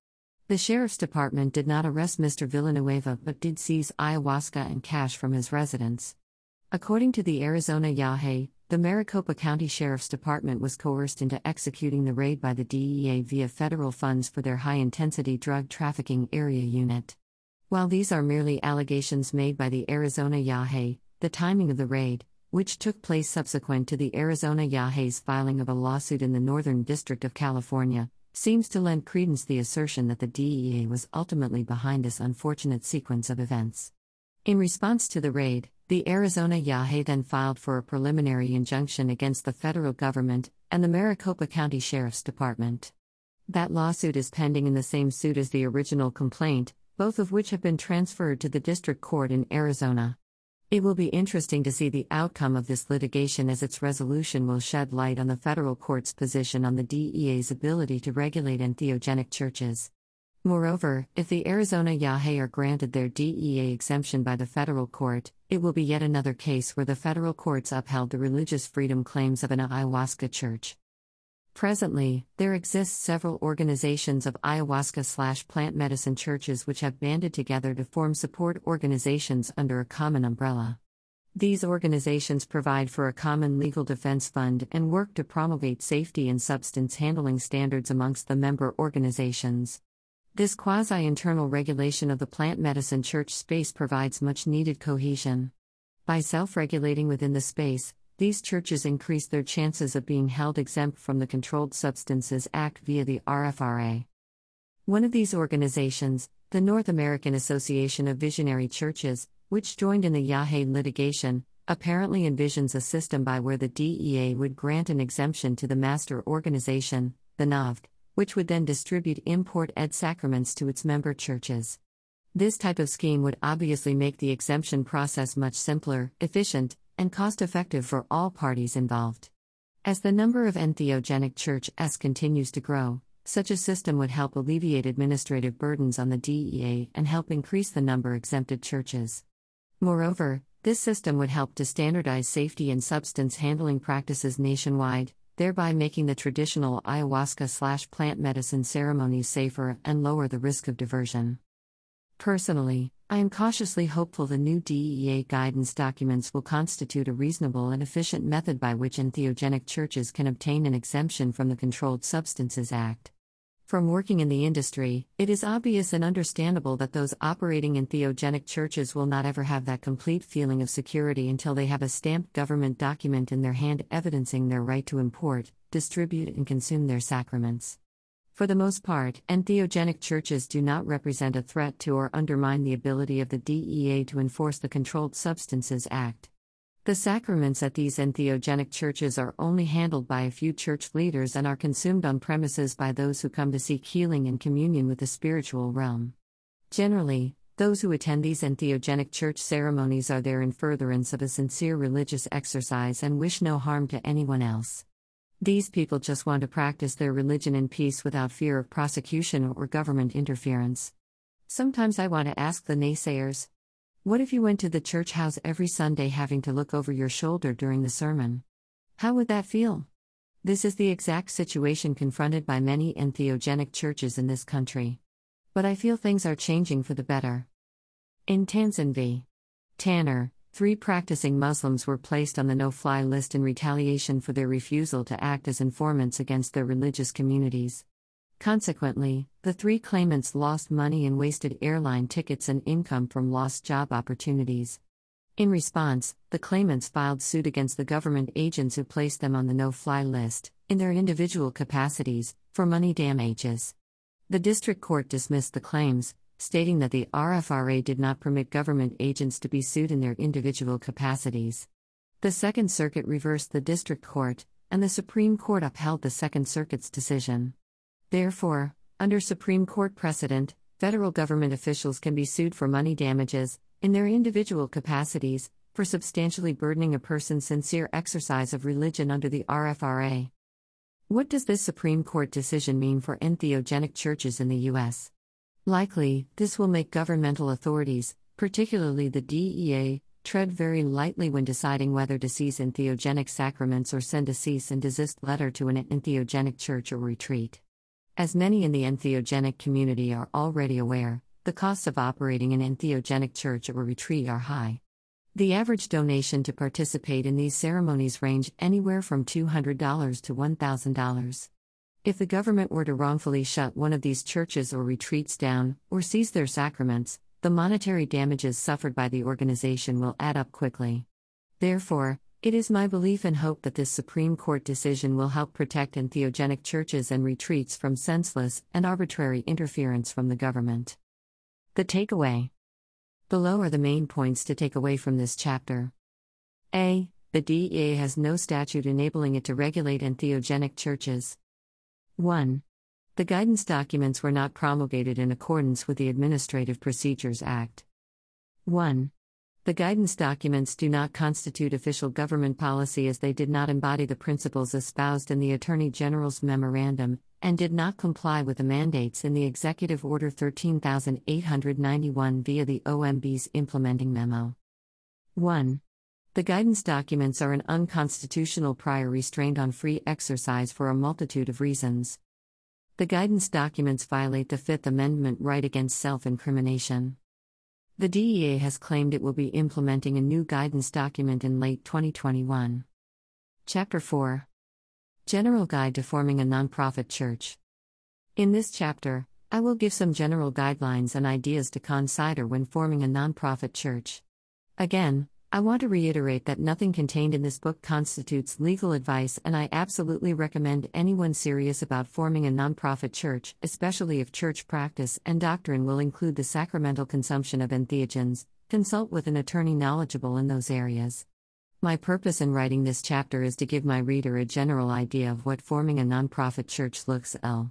The sheriff's department did not arrest Mr. Villanueva but did seize ayahuasca and cash from his residence. According to the Arizona Yahe, the Maricopa County Sheriff's Department was coerced into executing the raid by the DEA via federal funds for their high intensity drug trafficking area unit. While these are merely allegations made by the Arizona Yahe, the timing of the raid, which took place subsequent to the Arizona Yahe's filing of a lawsuit in the Northern District of California, seems to lend credence the assertion that the DEA was ultimately behind this unfortunate sequence of events. In response to the raid, the Arizona Yahe then filed for a preliminary injunction against the federal government and the Maricopa County Sheriff's Department. That lawsuit is pending in the same suit as the original complaint, both of which have been transferred to the district court in Arizona. It will be interesting to see the outcome of this litigation as its resolution will shed light on the federal court's position on the DEA's ability to regulate entheogenic churches. Moreover, if the Arizona Yahe are granted their DEA exemption by the federal court, it will be yet another case where the federal courts upheld the religious freedom claims of an ayahuasca church. Presently, there exists several organizations of ayahuasca slash plant medicine churches which have banded together to form support organizations under a common umbrella. These organizations provide for a common legal defense fund and work to promulgate safety and substance handling standards amongst the member organizations. This quasi internal regulation of the plant medicine church space provides much needed cohesion. By self regulating within the space, these churches increase their chances of being held exempt from the Controlled Substances Act via the RFRA. One of these organizations, the North American Association of Visionary Churches, which joined in the Yahe litigation, apparently envisions a system by where the DEA would grant an exemption to the master organization, the NAVD, which would then distribute import ed sacraments to its member churches. This type of scheme would obviously make the exemption process much simpler, efficient, and cost effective for all parties involved. As the number of entheogenic Church S continues to grow, such a system would help alleviate administrative burdens on the DEA and help increase the number exempted churches. Moreover, this system would help to standardize safety and substance handling practices nationwide, thereby making the traditional ayahuasca slash plant medicine ceremonies safer and lower the risk of diversion. Personally, I am cautiously hopeful the new DEA guidance documents will constitute a reasonable and efficient method by which entheogenic churches can obtain an exemption from the Controlled Substances Act. From working in the industry, it is obvious and understandable that those operating in theogenic churches will not ever have that complete feeling of security until they have a stamped government document in their hand evidencing their right to import, distribute, and consume their sacraments. For the most part, entheogenic churches do not represent a threat to or undermine the ability of the DEA to enforce the Controlled Substances Act. The sacraments at these entheogenic churches are only handled by a few church leaders and are consumed on premises by those who come to seek healing and communion with the spiritual realm. Generally, those who attend these entheogenic church ceremonies are there in furtherance of a sincere religious exercise and wish no harm to anyone else. These people just want to practice their religion in peace without fear of prosecution or government interference. Sometimes I want to ask the naysayers What if you went to the church house every Sunday having to look over your shoulder during the sermon? How would that feel? This is the exact situation confronted by many entheogenic churches in this country. But I feel things are changing for the better. In Tanzan v. Tanner, Three practicing Muslims were placed on the no fly list in retaliation for their refusal to act as informants against their religious communities. Consequently, the three claimants lost money and wasted airline tickets and income from lost job opportunities. In response, the claimants filed suit against the government agents who placed them on the no fly list, in their individual capacities, for money damages. The district court dismissed the claims, stating that the RFRA did not permit government agents to be sued in their individual capacities. The Second Circuit reversed the District Court, and the Supreme Court upheld the Second Circuit's decision. Therefore, under Supreme Court precedent, federal government officials can be sued for money damages, in their individual capacities, for substantially burdening a person's sincere exercise of religion under the RFRA. What does this Supreme Court decision mean for entheogenic churches in the U.S.? Likely, this will make governmental authorities, particularly the DEA, tread very lightly when deciding whether to seize entheogenic sacraments or send a cease and desist letter to an entheogenic church or retreat. As many in the entheogenic community are already aware, the costs of operating an entheogenic church or retreat are high. The average donation to participate in these ceremonies range anywhere from $200 to $1,000. If the government were to wrongfully shut one of these churches or retreats down, or seize their sacraments, the monetary damages suffered by the organization will add up quickly. Therefore, it is my belief and hope that this Supreme Court decision will help protect entheogenic churches and retreats from senseless and arbitrary interference from the government. The takeaway Below are the main points to take away from this chapter. A. The DEA has no statute enabling it to regulate entheogenic churches. 1. The guidance documents were not promulgated in accordance with the Administrative Procedures Act. 1. The guidance documents do not constitute official government policy as they did not embody the principles espoused in the Attorney General's memorandum and did not comply with the mandates in the Executive Order 13891 via the OMB's implementing memo. 1. The guidance documents are an unconstitutional prior restraint on free exercise for a multitude of reasons. The guidance documents violate the Fifth Amendment right against self incrimination. The DEA has claimed it will be implementing a new guidance document in late 2021. Chapter 4 General Guide to Forming a Nonprofit Church. In this chapter, I will give some general guidelines and ideas to consider when forming a nonprofit church. Again, I want to reiterate that nothing contained in this book constitutes legal advice, and I absolutely recommend anyone serious about forming a nonprofit church, especially if church practice and doctrine will include the sacramental consumption of entheogens, consult with an attorney knowledgeable in those areas. My purpose in writing this chapter is to give my reader a general idea of what forming a nonprofit church looks like.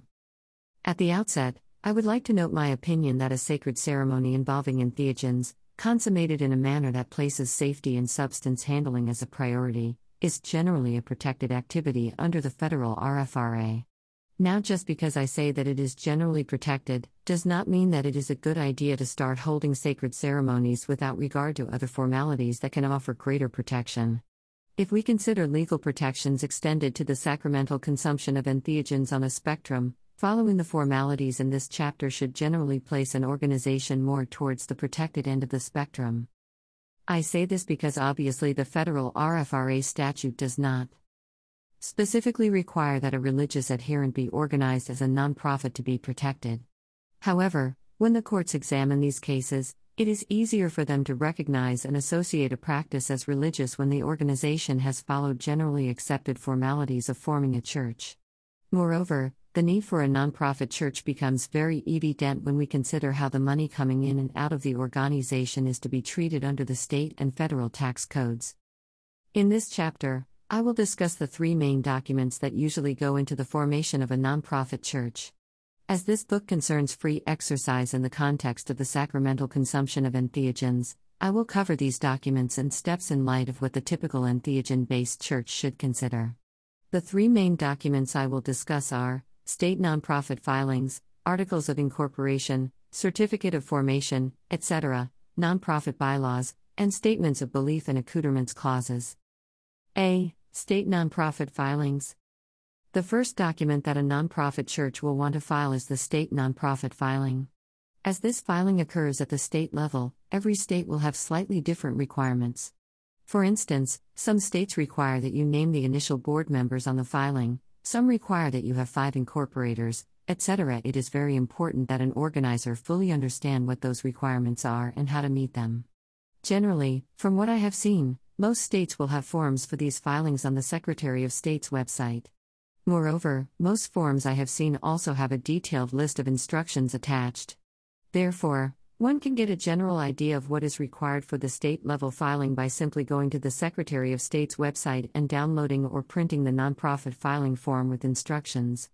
At the outset, I would like to note my opinion that a sacred ceremony involving entheogens, consummated in a manner that places safety and substance handling as a priority, is generally a protected activity under the federal RFRA. Now, just because I say that it is generally protected, does not mean that it is a good idea to start holding sacred ceremonies without regard to other formalities that can offer greater protection. If we consider legal protections extended to the sacramental consumption of entheogens on a spectrum, Following the formalities in this chapter should generally place an organization more towards the protected end of the spectrum. I say this because obviously the federal RFRA statute does not specifically require that a religious adherent be organized as a nonprofit to be protected. However, when the courts examine these cases, it is easier for them to recognize and associate a practice as religious when the organization has followed generally accepted formalities of forming a church. Moreover, the need for a nonprofit church becomes very evident when we consider how the money coming in and out of the organization is to be treated under the state and federal tax codes. In this chapter, I will discuss the three main documents that usually go into the formation of a nonprofit church. As this book concerns free exercise in the context of the sacramental consumption of entheogens, I will cover these documents and steps in light of what the typical entheogen based church should consider. The three main documents I will discuss are state nonprofit filings, articles of incorporation, certificate of formation, etc., nonprofit bylaws, and statements of belief and accoutrements clauses. A. State nonprofit filings. The first document that a nonprofit church will want to file is the state nonprofit filing. As this filing occurs at the state level, every state will have slightly different requirements. For instance, some states require that you name the initial board members on the filing, some require that you have five incorporators, etc. It is very important that an organizer fully understand what those requirements are and how to meet them. Generally, from what I have seen, most states will have forms for these filings on the Secretary of State's website. Moreover, most forms I have seen also have a detailed list of instructions attached. Therefore, one can get a general idea of what is required for the state level filing by simply going to the Secretary of State's website and downloading or printing the nonprofit filing form with instructions.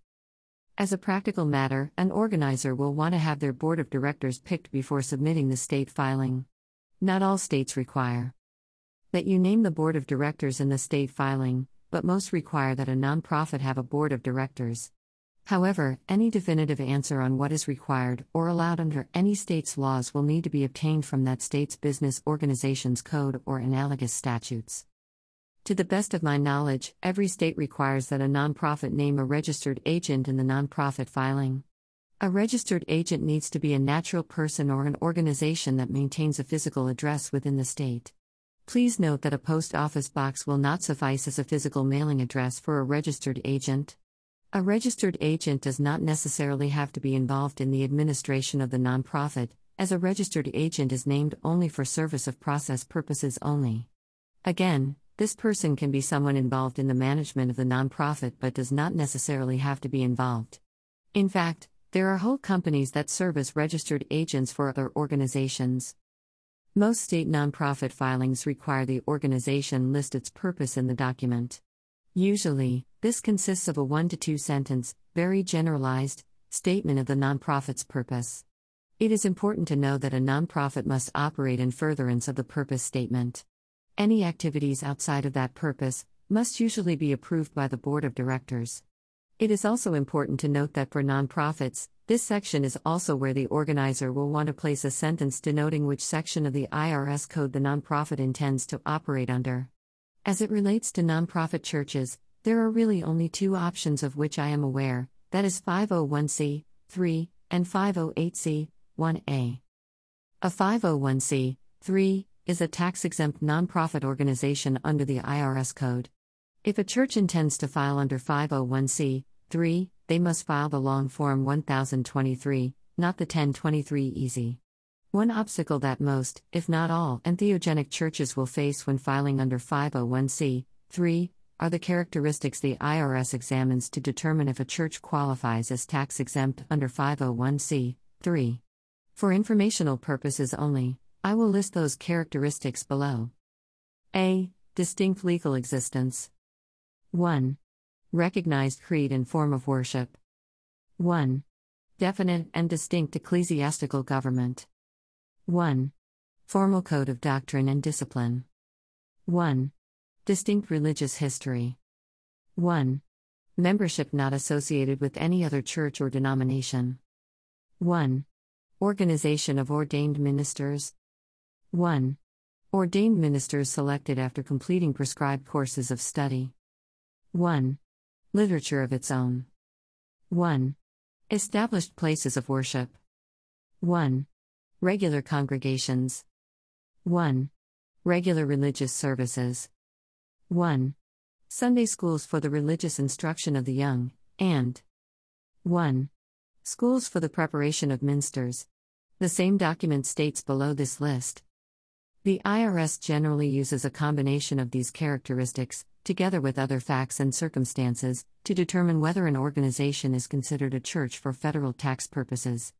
As a practical matter, an organizer will want to have their board of directors picked before submitting the state filing. Not all states require that you name the board of directors in the state filing, but most require that a nonprofit have a board of directors. However, any definitive answer on what is required or allowed under any state's laws will need to be obtained from that state's business organization's code or analogous statutes. To the best of my knowledge, every state requires that a nonprofit name a registered agent in the nonprofit filing. A registered agent needs to be a natural person or an organization that maintains a physical address within the state. Please note that a post office box will not suffice as a physical mailing address for a registered agent. A registered agent does not necessarily have to be involved in the administration of the nonprofit, as a registered agent is named only for service of process purposes only. Again, this person can be someone involved in the management of the nonprofit but does not necessarily have to be involved. In fact, there are whole companies that serve as registered agents for other organizations. Most state nonprofit filings require the organization list its purpose in the document. Usually, this consists of a one to two sentence, very generalized, statement of the nonprofit's purpose. It is important to know that a nonprofit must operate in furtherance of the purpose statement. Any activities outside of that purpose must usually be approved by the board of directors. It is also important to note that for nonprofits, this section is also where the organizer will want to place a sentence denoting which section of the IRS code the nonprofit intends to operate under. As it relates to nonprofit churches, there are really only two options of which I am aware that is 501c, 3, and 508c, 1a. A 501c, 3, is a tax exempt nonprofit organization under the IRS code. If a church intends to file under 501c, 3, they must file the long form 1023, not the 1023 easy. One obstacle that most, if not all, entheogenic churches will face when filing under 501c3 are the characteristics the IRS examines to determine if a church qualifies as tax exempt under 501c 3. For informational purposes only, I will list those characteristics below. A. Distinct legal existence. 1. Recognized creed and form of worship. 1. Definite and distinct ecclesiastical government. 1. Formal code of doctrine and discipline. 1. Distinct religious history. 1. Membership not associated with any other church or denomination. 1. Organization of ordained ministers. 1. Ordained ministers selected after completing prescribed courses of study. 1. Literature of its own. 1. Established places of worship. 1. Regular congregations. 1. Regular religious services. 1. Sunday schools for the religious instruction of the young, and 1. Schools for the preparation of ministers. The same document states below this list. The IRS generally uses a combination of these characteristics, together with other facts and circumstances, to determine whether an organization is considered a church for federal tax purposes.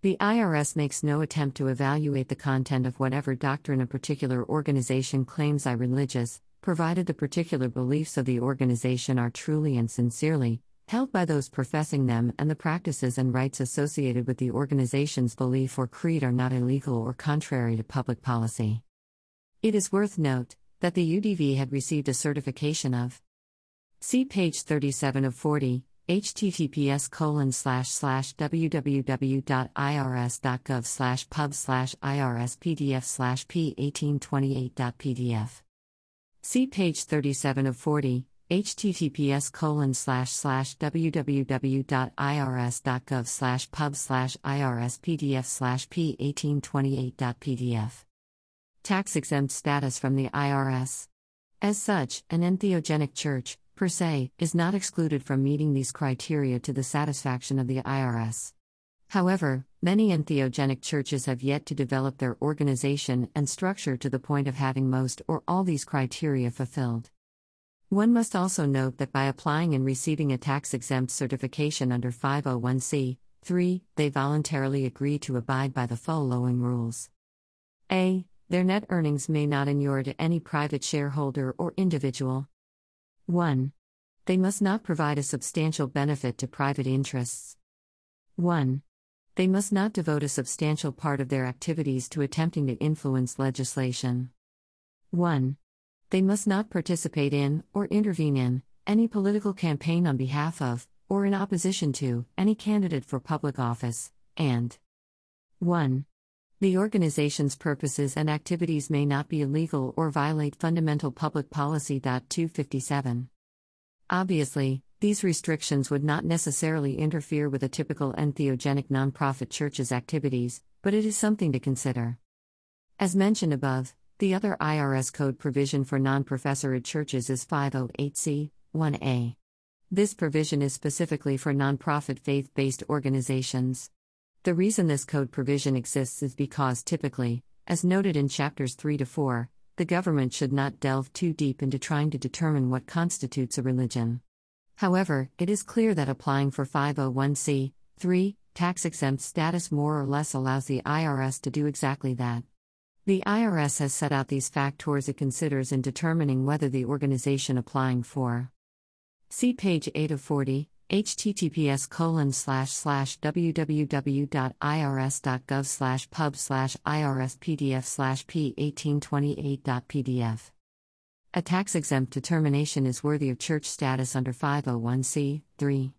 The IRS makes no attempt to evaluate the content of whatever doctrine a particular organization claims are religious, provided the particular beliefs of the organization are truly and sincerely held by those professing them and the practices and rights associated with the organization's belief or creed are not illegal or contrary to public policy. It is worth note that the UDV had received a certification of See page 37 of 40, https colon slash slash www.irs.gov slash pub slash irs pdf slash p1828.pdf. See page 37 of 40, https colon slash slash www.irs.gov slash pub slash irspdf slash p1828.pdf. Tax exempt status from the IRS. As such, an entheogenic church, per se, is not excluded from meeting these criteria to the satisfaction of the IRS. However, many entheogenic churches have yet to develop their organization and structure to the point of having most or all these criteria fulfilled. One must also note that by applying and receiving a tax exempt certification under 501c 3, they voluntarily agree to abide by the following rules a. Their net earnings may not inure to any private shareholder or individual. 1. They must not provide a substantial benefit to private interests. 1 they must not devote a substantial part of their activities to attempting to influence legislation. 1. They must not participate in, or intervene in, any political campaign on behalf of, or in opposition to, any candidate for public office, and 1. The organization's purposes and activities may not be illegal or violate fundamental public policy. 257. Obviously, these restrictions would not necessarily interfere with a typical entheogenic nonprofit church's activities, but it is something to consider. As mentioned above, the other IRS code provision for non professorate churches is 508C 1A. This provision is specifically for nonprofit faith based organizations. The reason this code provision exists is because typically, as noted in chapters 3 to 4, the government should not delve too deep into trying to determine what constitutes a religion. However, it is clear that applying for 501c 3 tax exempt status more or less allows the IRS to do exactly that. The IRS has set out these factors it considers in determining whether the organization applying for. See page 8 of 40, https colon slash slash www.irs.gov slash pub slash irs pdf slash p1828.pdf. A tax exempt determination is worthy of church status under 501c3.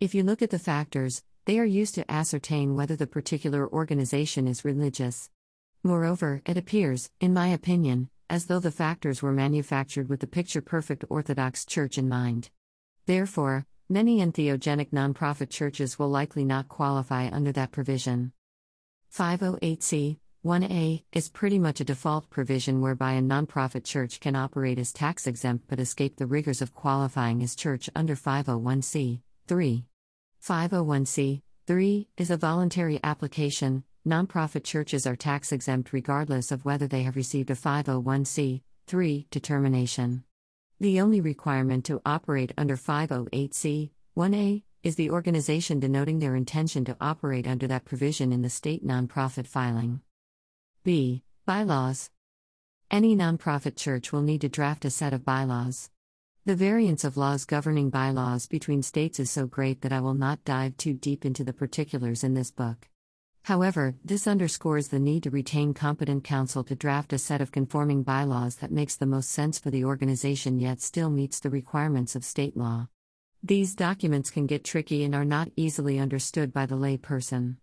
If you look at the factors, they are used to ascertain whether the particular organization is religious. Moreover, it appears, in my opinion, as though the factors were manufactured with the picture perfect Orthodox Church in mind. Therefore, many entheogenic nonprofit churches will likely not qualify under that provision. 508c 1A is pretty much a default provision whereby a nonprofit church can operate as tax exempt but escape the rigors of qualifying as church under 501c 3. 501c 3 is a voluntary application. Nonprofit churches are tax exempt regardless of whether they have received a 501c 3 determination. The only requirement to operate under 508c 1A is the organization denoting their intention to operate under that provision in the state nonprofit filing. B. Bylaws. Any nonprofit church will need to draft a set of bylaws. The variance of laws governing bylaws between states is so great that I will not dive too deep into the particulars in this book. However, this underscores the need to retain competent counsel to draft a set of conforming bylaws that makes the most sense for the organization yet still meets the requirements of state law. These documents can get tricky and are not easily understood by the layperson.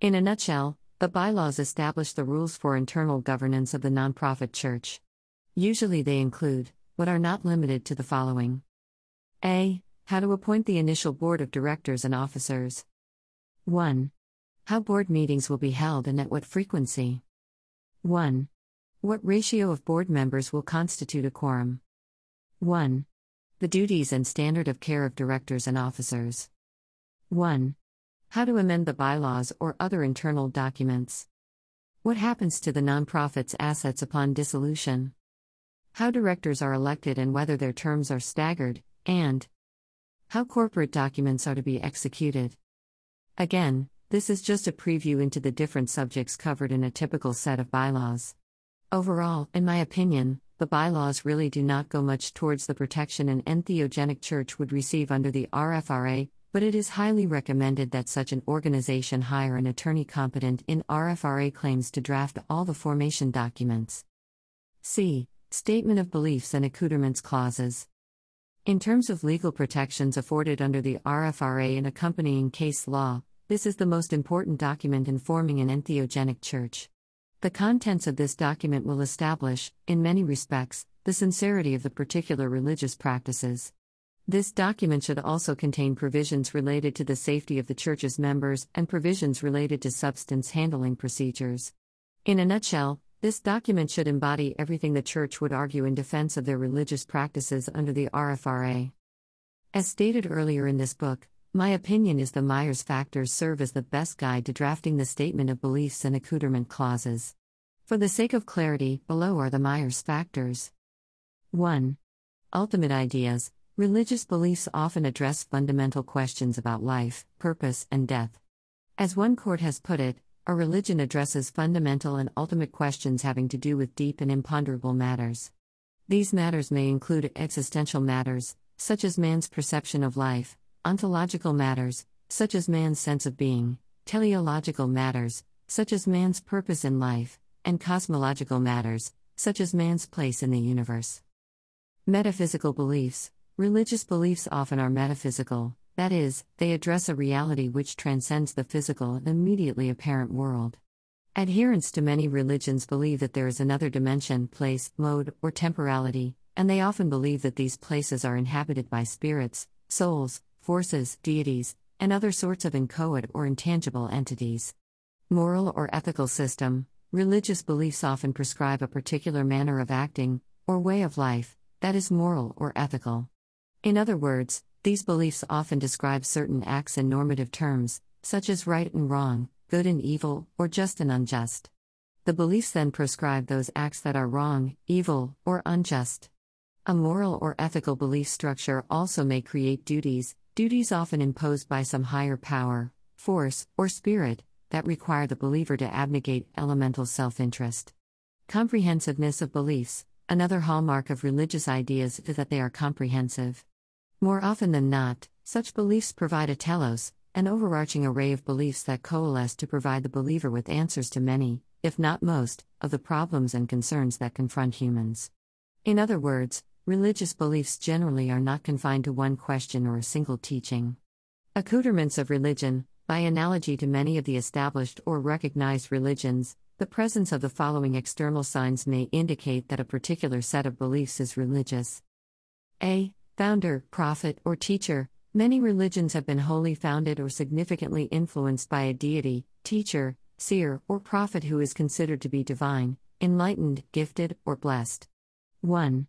In a nutshell, the bylaws establish the rules for internal governance of the nonprofit church. Usually they include, but are not limited to, the following A. How to appoint the initial board of directors and officers. 1. How board meetings will be held and at what frequency. 1. What ratio of board members will constitute a quorum? 1. The duties and standard of care of directors and officers. 1. How to amend the bylaws or other internal documents. What happens to the nonprofit's assets upon dissolution? How directors are elected and whether their terms are staggered, and how corporate documents are to be executed. Again, this is just a preview into the different subjects covered in a typical set of bylaws. Overall, in my opinion, the bylaws really do not go much towards the protection an entheogenic church would receive under the RFRA, but it is highly recommended that such an organization hire an attorney competent in RFRA claims to draft all the formation documents. C. Statement of Beliefs and Accoutrements Clauses. In terms of legal protections afforded under the RFRA and accompanying case law, this is the most important document in forming an entheogenic church. The contents of this document will establish, in many respects, the sincerity of the particular religious practices. This document should also contain provisions related to the safety of the Church's members and provisions related to substance handling procedures. In a nutshell, this document should embody everything the Church would argue in defense of their religious practices under the RFRA. As stated earlier in this book, my opinion is the Myers factors serve as the best guide to drafting the statement of beliefs and accoutrement clauses. For the sake of clarity, below are the Myers factors 1. Ultimate ideas, Religious beliefs often address fundamental questions about life, purpose, and death. As one court has put it, a religion addresses fundamental and ultimate questions having to do with deep and imponderable matters. These matters may include existential matters, such as man's perception of life, ontological matters, such as man's sense of being, teleological matters, such as man's purpose in life, and cosmological matters, such as man's place in the universe. Metaphysical beliefs, Religious beliefs often are metaphysical, that is, they address a reality which transcends the physical and immediately apparent world. Adherents to many religions believe that there is another dimension, place, mode, or temporality, and they often believe that these places are inhabited by spirits, souls, forces, deities, and other sorts of inchoate or intangible entities. Moral or ethical system Religious beliefs often prescribe a particular manner of acting, or way of life, that is moral or ethical. In other words, these beliefs often describe certain acts in normative terms, such as right and wrong, good and evil, or just and unjust. The beliefs then prescribe those acts that are wrong, evil, or unjust. A moral or ethical belief structure also may create duties, duties often imposed by some higher power, force, or spirit, that require the believer to abnegate elemental self interest. Comprehensiveness of beliefs Another hallmark of religious ideas is that they are comprehensive. More often than not, such beliefs provide a telos, an overarching array of beliefs that coalesce to provide the believer with answers to many, if not most, of the problems and concerns that confront humans. In other words, religious beliefs generally are not confined to one question or a single teaching. Accoutrements of religion, by analogy to many of the established or recognized religions, the presence of the following external signs may indicate that a particular set of beliefs is religious. A founder, prophet, or teacher, many religions have been wholly founded or significantly influenced by a deity, teacher, seer, or prophet who is considered to be divine, enlightened, gifted, or blessed. 1.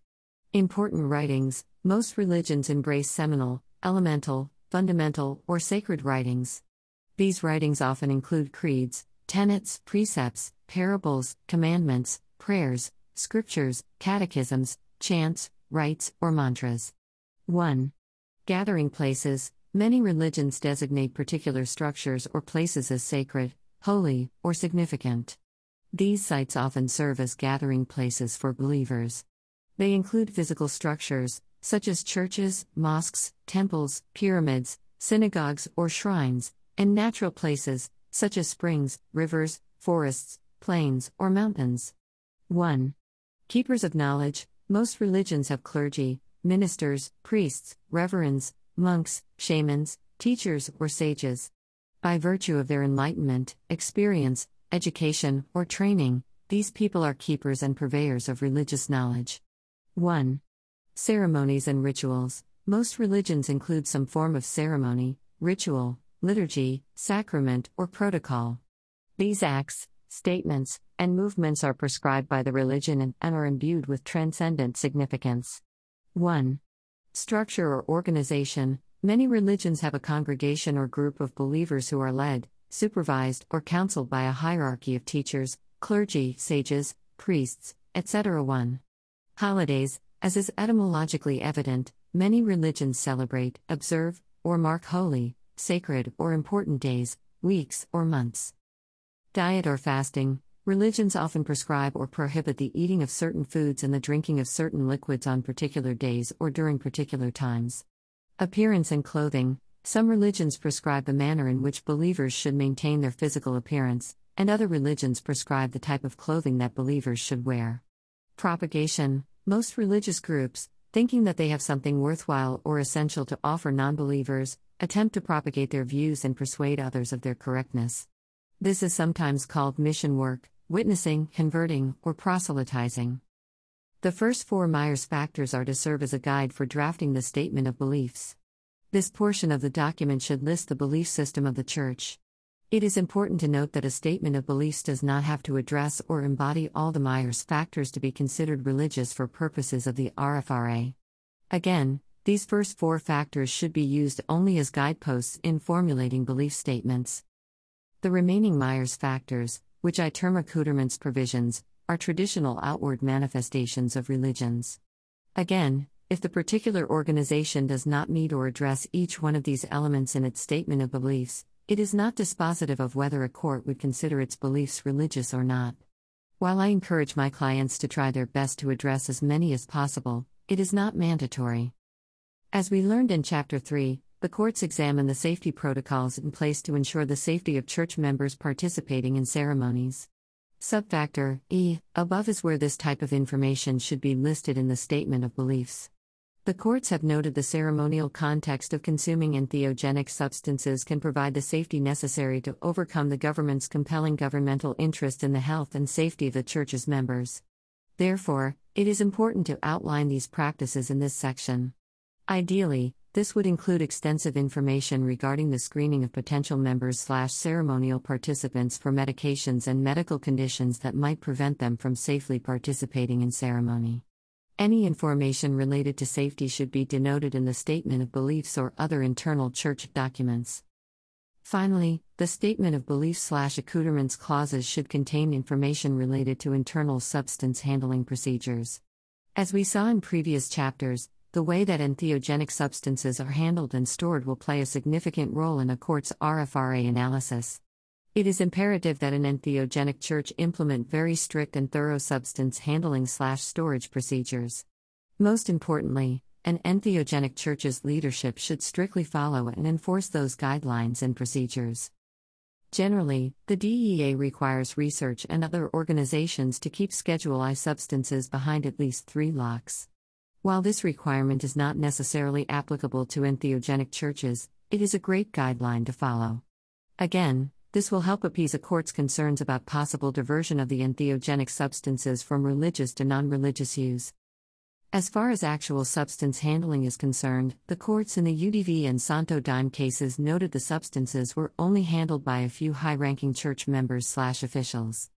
Important writings Most religions embrace seminal, elemental, fundamental, or sacred writings. These writings often include creeds, tenets, precepts, parables, commandments, prayers, scriptures, catechisms, chants, rites, or mantras. 1. Gathering places. Many religions designate particular structures or places as sacred, holy, or significant. These sites often serve as gathering places for believers. They include physical structures, such as churches, mosques, temples, pyramids, synagogues, or shrines, and natural places, such as springs, rivers, forests, plains, or mountains. 1. Keepers of knowledge Most religions have clergy, ministers, priests, reverends, monks, shamans, teachers, or sages. By virtue of their enlightenment, experience, education, or training, these people are keepers and purveyors of religious knowledge. 1. Ceremonies and rituals. Most religions include some form of ceremony, ritual, liturgy, sacrament, or protocol. These acts, statements, and movements are prescribed by the religion and, are imbued with transcendent significance. 1. Structure or organization Many religions have a congregation or group of believers who are led, supervised, or counseled by a hierarchy of teachers, clergy, sages, priests, etc. 1. Holidays, as is etymologically evident, many religions celebrate, observe, or mark holy, sacred, or important days, weeks, or months. Diet or fasting, Religions often prescribe or prohibit the eating of certain foods and the drinking of certain liquids on particular days or during particular times. Appearance and clothing Some religions prescribe the manner in which believers should maintain their physical appearance, and other religions prescribe the type of clothing that believers should wear. Propagation Most religious groups, thinking that they have something worthwhile or essential to offer non believers, attempt to propagate their views and persuade others of their correctness. This is sometimes called mission work, witnessing, converting, or proselytizing. The first four Myers factors are to serve as a guide for drafting the statement of beliefs. This portion of the document should list the belief system of the Church. It is important to note that a statement of beliefs does not have to address or embody all the Myers factors to be considered religious for purposes of the RFRA. Again, these first four factors should be used only as guideposts in formulating belief statements. The remaining Myers factors, which I term accoutrements provisions, are traditional outward manifestations of religions. Again, if the particular organization does not meet or address each one of these elements in its statement of beliefs, it is not dispositive of whether a court would consider its beliefs religious or not. While I encourage my clients to try their best to address as many as possible, it is not mandatory. As we learned in Chapter 3, the courts examine the safety protocols in place to ensure the safety of church members participating in ceremonies. Subfactor E above is where this type of information should be listed in the statement of beliefs. The courts have noted the ceremonial context of consuming entheogenic substances can provide the safety necessary to overcome the government's compelling governmental interest in the health and safety of the church's members. Therefore, it is important to outline these practices in this section. Ideally, this would include extensive information regarding the screening of potential members slash ceremonial participants for medications and medical conditions that might prevent them from safely participating in ceremony. Any information related to safety should be denoted in the statement of beliefs or other internal church documents. Finally, the statement of beliefs slash accoutrements clauses should contain information related to internal substance handling procedures. As we saw in previous chapters, the way that entheogenic substances are handled and stored will play a significant role in a court's RFRA analysis. It is imperative that an entheogenic church implement very strict and thorough substance handling slash storage procedures. Most importantly, an entheogenic church's leadership should strictly follow and enforce those guidelines and procedures. Generally, the DEA requires research and other organizations to keep Schedule I substances behind at least three locks. While this requirement is not necessarily applicable to entheogenic churches, it is a great guideline to follow. Again, this will help appease a court's concerns about possible diversion of the entheogenic substances from religious to non religious use. As far as actual substance handling is concerned, the courts in the UDV and Santo Dime cases noted the substances were only handled by a few high-ranking church members/officials. slash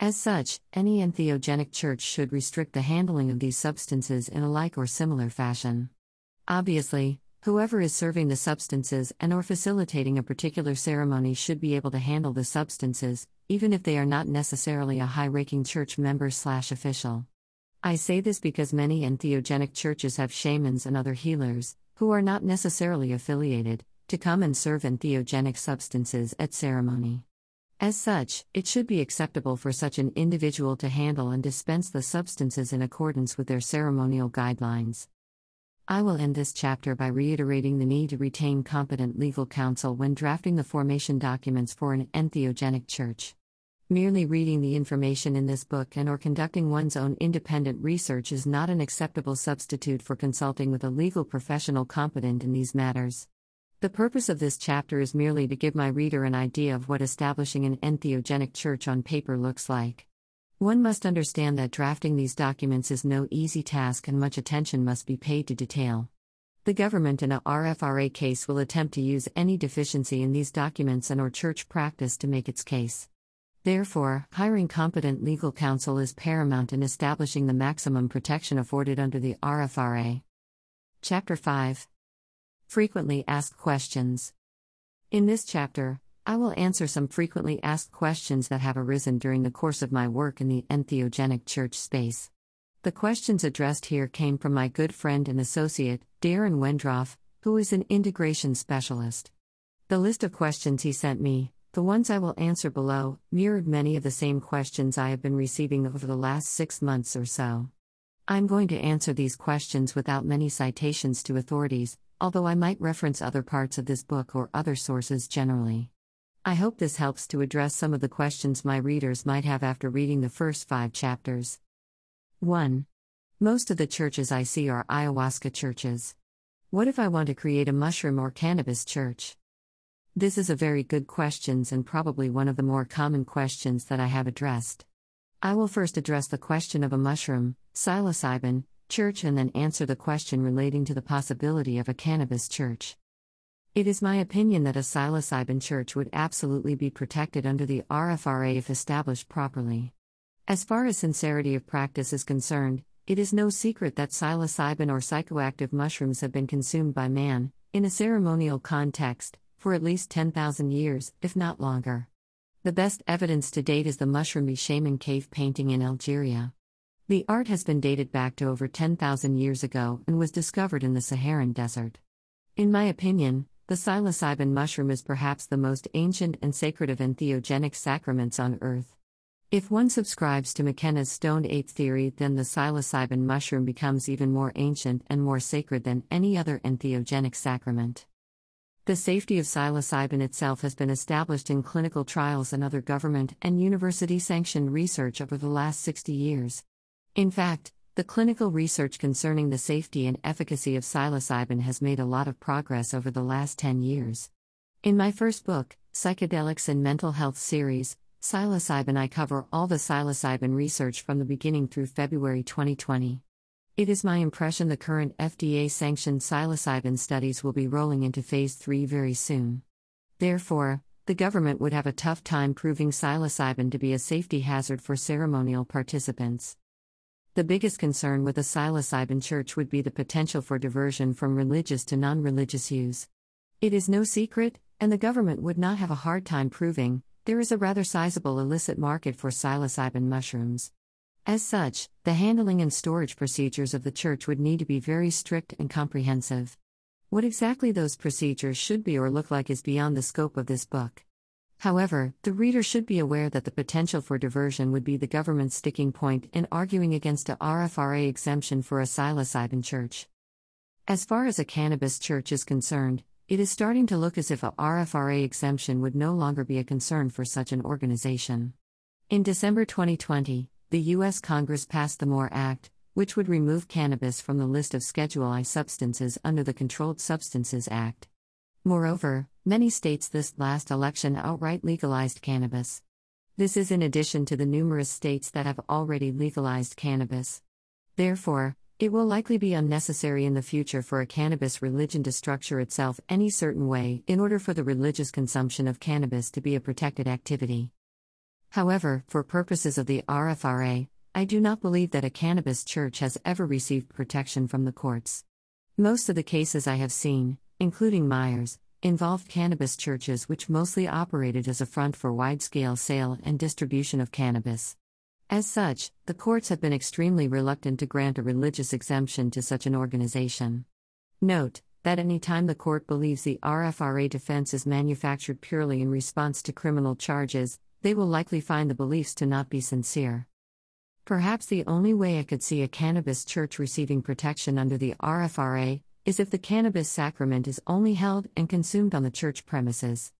as such, any entheogenic church should restrict the handling of these substances in a like or similar fashion. Obviously, whoever is serving the substances and or facilitating a particular ceremony should be able to handle the substances, even if they are not necessarily a high-ranking church member slash official. I say this because many entheogenic churches have shamans and other healers, who are not necessarily affiliated, to come and serve entheogenic substances at ceremony. As such, it should be acceptable for such an individual to handle and dispense the substances in accordance with their ceremonial guidelines. I will end this chapter by reiterating the need to retain competent legal counsel when drafting the formation documents for an entheogenic church. Merely reading the information in this book and or conducting one's own independent research is not an acceptable substitute for consulting with a legal professional competent in these matters. The purpose of this chapter is merely to give my reader an idea of what establishing an entheogenic church on paper looks like. One must understand that drafting these documents is no easy task and much attention must be paid to detail. The government in a RFRA case will attempt to use any deficiency in these documents and or church practice to make its case. Therefore, hiring competent legal counsel is paramount in establishing the maximum protection afforded under the RFRA. Chapter 5 Frequently Asked Questions. In this chapter, I will answer some frequently asked questions that have arisen during the course of my work in the entheogenic church space. The questions addressed here came from my good friend and associate, Darren Wendroff, who is an integration specialist. The list of questions he sent me, the ones I will answer below, mirrored many of the same questions I have been receiving over the last six months or so. I'm going to answer these questions without many citations to authorities, although I might reference other parts of this book or other sources generally. I hope this helps to address some of the questions my readers might have after reading the first five chapters. 1. Most of the churches I see are ayahuasca churches. What if I want to create a mushroom or cannabis church? This is a very good question and probably one of the more common questions that I have addressed. I will first address the question of a mushroom, psilocybin, church and then answer the question relating to the possibility of a cannabis church. It is my opinion that a psilocybin church would absolutely be protected under the RFRA if established properly. As far as sincerity of practice is concerned, it is no secret that psilocybin or psychoactive mushrooms have been consumed by man, in a ceremonial context, for at least 10,000 years, if not longer. The best evidence to date is the mushroomy shaman cave painting in Algeria. The art has been dated back to over 10,000 years ago and was discovered in the Saharan desert. In my opinion, the psilocybin mushroom is perhaps the most ancient and sacred of entheogenic sacraments on earth. If one subscribes to McKenna's stoned ape theory, then the psilocybin mushroom becomes even more ancient and more sacred than any other entheogenic sacrament. The safety of psilocybin itself has been established in clinical trials and other government and university sanctioned research over the last 60 years, in fact, the clinical research concerning the safety and efficacy of psilocybin has made a lot of progress over the last 10 years. In my first book, Psychedelics and Mental Health series, Psilocybin, I cover all the psilocybin research from the beginning through February 2020. It is my impression the current FDA sanctioned psilocybin studies will be rolling into phase 3 very soon. Therefore, the government would have a tough time proving psilocybin to be a safety hazard for ceremonial participants. The biggest concern with a psilocybin church would be the potential for diversion from religious to non religious use. It is no secret, and the government would not have a hard time proving, there is a rather sizable illicit market for psilocybin mushrooms. As such, the handling and storage procedures of the church would need to be very strict and comprehensive. What exactly those procedures should be or look like is beyond the scope of this book. However, the reader should be aware that the potential for diversion would be the government's sticking point in arguing against a RFRA exemption for a psilocybin church. As far as a cannabis church is concerned, it is starting to look as if a RFRA exemption would no longer be a concern for such an organization. In December 2020, the U.S. Congress passed the MORE Act, which would remove cannabis from the list of Schedule I substances under the Controlled Substances Act. Moreover, many states this last election outright legalized cannabis. This is in addition to the numerous states that have already legalized cannabis. Therefore, it will likely be unnecessary in the future for a cannabis religion to structure itself any certain way in order for the religious consumption of cannabis to be a protected activity. However, for purposes of the RFRA, I do not believe that a cannabis church has ever received protection from the courts. Most of the cases I have seen, including Myers, involved cannabis churches which mostly operated as a front for wide scale sale and distribution of cannabis. As such, the courts have been extremely reluctant to grant a religious exemption to such an organization. Note that any time the court believes the RFRA defense is manufactured purely in response to criminal charges, they will likely find the beliefs to not be sincere. Perhaps the only way I could see a cannabis church receiving protection under the RFRA is if the cannabis sacrament is only held and consumed on the church premises.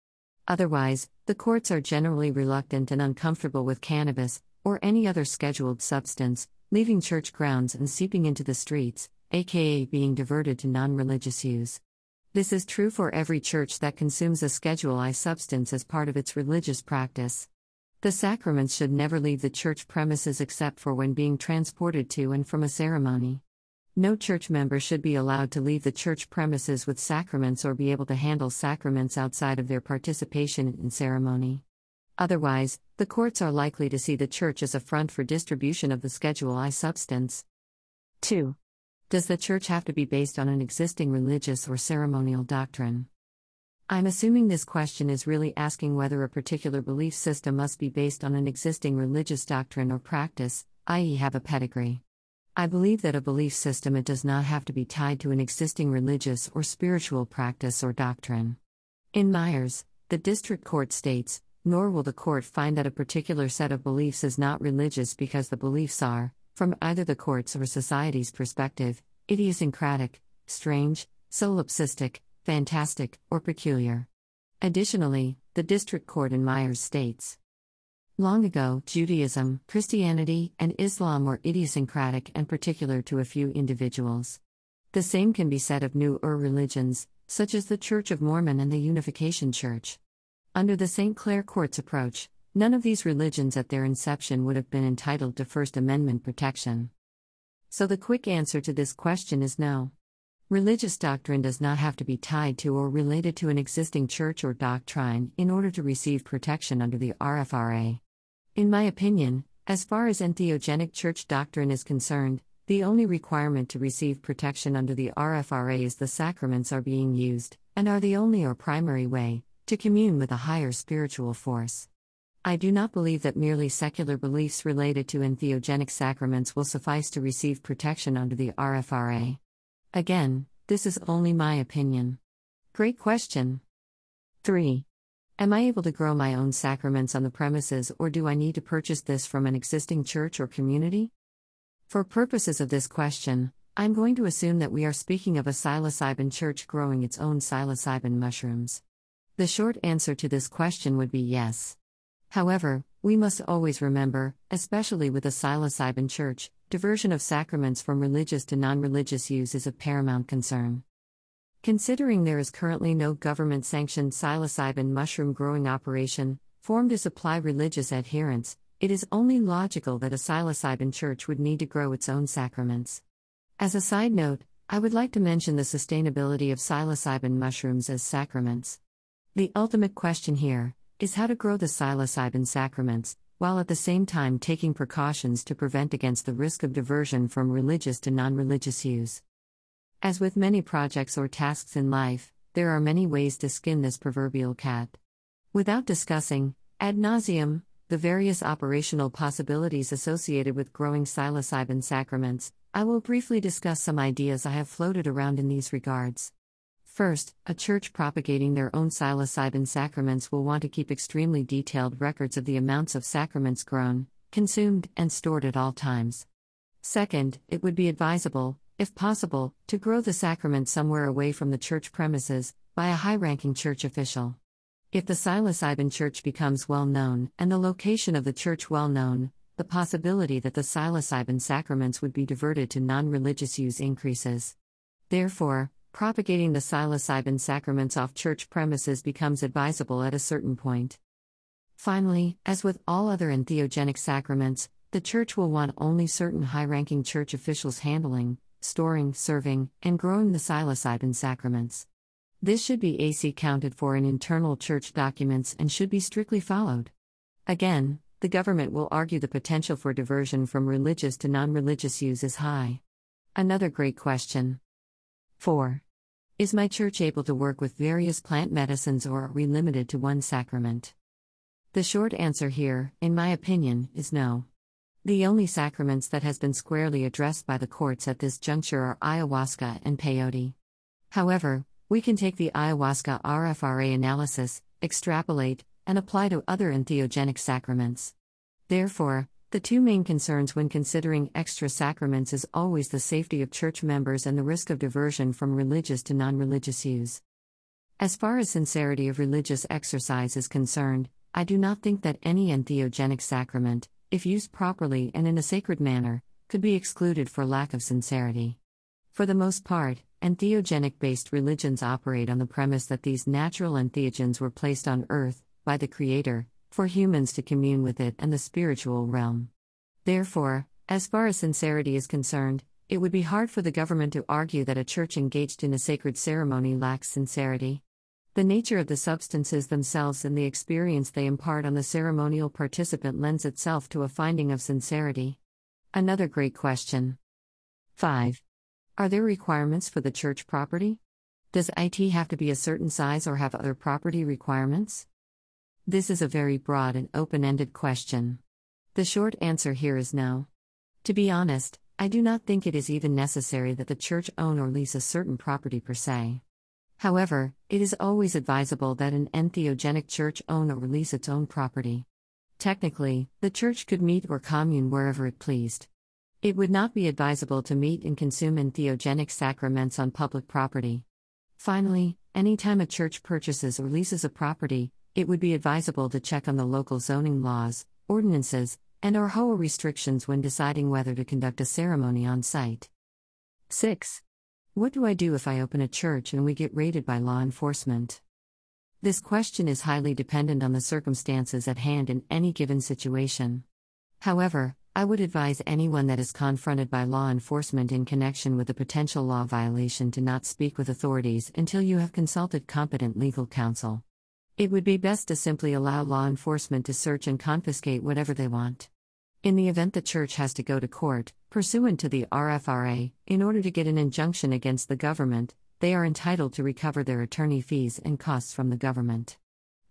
Otherwise, the courts are generally reluctant and uncomfortable with cannabis, or any other scheduled substance, leaving church grounds and seeping into the streets, aka being diverted to non religious use. This is true for every church that consumes a Schedule I substance as part of its religious practice. The sacraments should never leave the church premises except for when being transported to and from a ceremony. No church member should be allowed to leave the church premises with sacraments or be able to handle sacraments outside of their participation in ceremony. Otherwise, the courts are likely to see the church as a front for distribution of the Schedule I substance. 2. Does the church have to be based on an existing religious or ceremonial doctrine? I'm assuming this question is really asking whether a particular belief system must be based on an existing religious doctrine or practice, i.e., have a pedigree. I believe that a belief system it does not have to be tied to an existing religious or spiritual practice or doctrine. In Myers, the district court states, nor will the court find that a particular set of beliefs is not religious because the beliefs are, from either the court's or society's perspective, idiosyncratic, strange, solipsistic, fantastic, or peculiar. Additionally, the district court in Myers states, Long ago, Judaism, Christianity, and Islam were idiosyncratic and particular to a few individuals. The same can be said of new or religions, such as the Church of Mormon and the Unification Church. Under the St. Clair Court's approach, none of these religions at their inception would have been entitled to First Amendment protection. So the quick answer to this question is no. Religious doctrine does not have to be tied to or related to an existing church or doctrine in order to receive protection under the RFRA. In my opinion, as far as entheogenic church doctrine is concerned, the only requirement to receive protection under the RFRA is the sacraments are being used, and are the only or primary way, to commune with a higher spiritual force. I do not believe that merely secular beliefs related to entheogenic sacraments will suffice to receive protection under the RFRA. Again, this is only my opinion. Great question. 3. Am I able to grow my own sacraments on the premises or do I need to purchase this from an existing church or community? For purposes of this question, I'm going to assume that we are speaking of a psilocybin church growing its own psilocybin mushrooms. The short answer to this question would be yes. However, we must always remember, especially with a psilocybin church, diversion of sacraments from religious to non religious use is of paramount concern. Considering there is currently no government sanctioned psilocybin mushroom growing operation, formed to supply religious adherents, it is only logical that a psilocybin church would need to grow its own sacraments. As a side note, I would like to mention the sustainability of psilocybin mushrooms as sacraments. The ultimate question here is how to grow the psilocybin sacraments, while at the same time taking precautions to prevent against the risk of diversion from religious to non religious use. As with many projects or tasks in life, there are many ways to skin this proverbial cat. Without discussing, ad nauseum, the various operational possibilities associated with growing psilocybin sacraments, I will briefly discuss some ideas I have floated around in these regards. First, a church propagating their own psilocybin sacraments will want to keep extremely detailed records of the amounts of sacraments grown, consumed, and stored at all times. Second, it would be advisable, if possible, to grow the sacrament somewhere away from the church premises, by a high ranking church official. If the psilocybin church becomes well known, and the location of the church well known, the possibility that the psilocybin sacraments would be diverted to non religious use increases. Therefore, propagating the psilocybin sacraments off church premises becomes advisable at a certain point. Finally, as with all other entheogenic sacraments, the church will want only certain high ranking church officials handling, storing, serving, and growing the psilocybin sacraments. This should be AC counted for in internal church documents and should be strictly followed. Again, the government will argue the potential for diversion from religious to non religious use is high. Another great question. 4. Is my church able to work with various plant medicines or are we limited to one sacrament? The short answer here, in my opinion, is no. The only sacraments that has been squarely addressed by the courts at this juncture are ayahuasca and peyote. However, we can take the ayahuasca RFRA analysis, extrapolate, and apply to other entheogenic sacraments. Therefore, the two main concerns when considering extra sacraments is always the safety of church members and the risk of diversion from religious to non religious use. As far as sincerity of religious exercise is concerned, I do not think that any entheogenic sacrament, if used properly and in a sacred manner, could be excluded for lack of sincerity. For the most part, entheogenic based religions operate on the premise that these natural entheogens were placed on earth, by the Creator, for humans to commune with it and the spiritual realm. Therefore, as far as sincerity is concerned, it would be hard for the government to argue that a church engaged in a sacred ceremony lacks sincerity. The nature of the substances themselves and the experience they impart on the ceremonial participant lends itself to a finding of sincerity. Another great question. 5. Are there requirements for the church property? Does IT have to be a certain size or have other property requirements? This is a very broad and open ended question. The short answer here is no. To be honest, I do not think it is even necessary that the church own or lease a certain property per se. However, it is always advisable that an entheogenic church own or lease its own property. Technically, the church could meet or commune wherever it pleased. It would not be advisable to meet and consume entheogenic sacraments on public property. Finally, any time a church purchases or leases a property, it would be advisable to check on the local zoning laws, ordinances, and or HOA restrictions when deciding whether to conduct a ceremony on site. 6. What do I do if I open a church and we get raided by law enforcement? This question is highly dependent on the circumstances at hand in any given situation. However, I would advise anyone that is confronted by law enforcement in connection with a potential law violation to not speak with authorities until you have consulted competent legal counsel. It would be best to simply allow law enforcement to search and confiscate whatever they want. In the event the church has to go to court, pursuant to the RFRA, in order to get an injunction against the government, they are entitled to recover their attorney fees and costs from the government.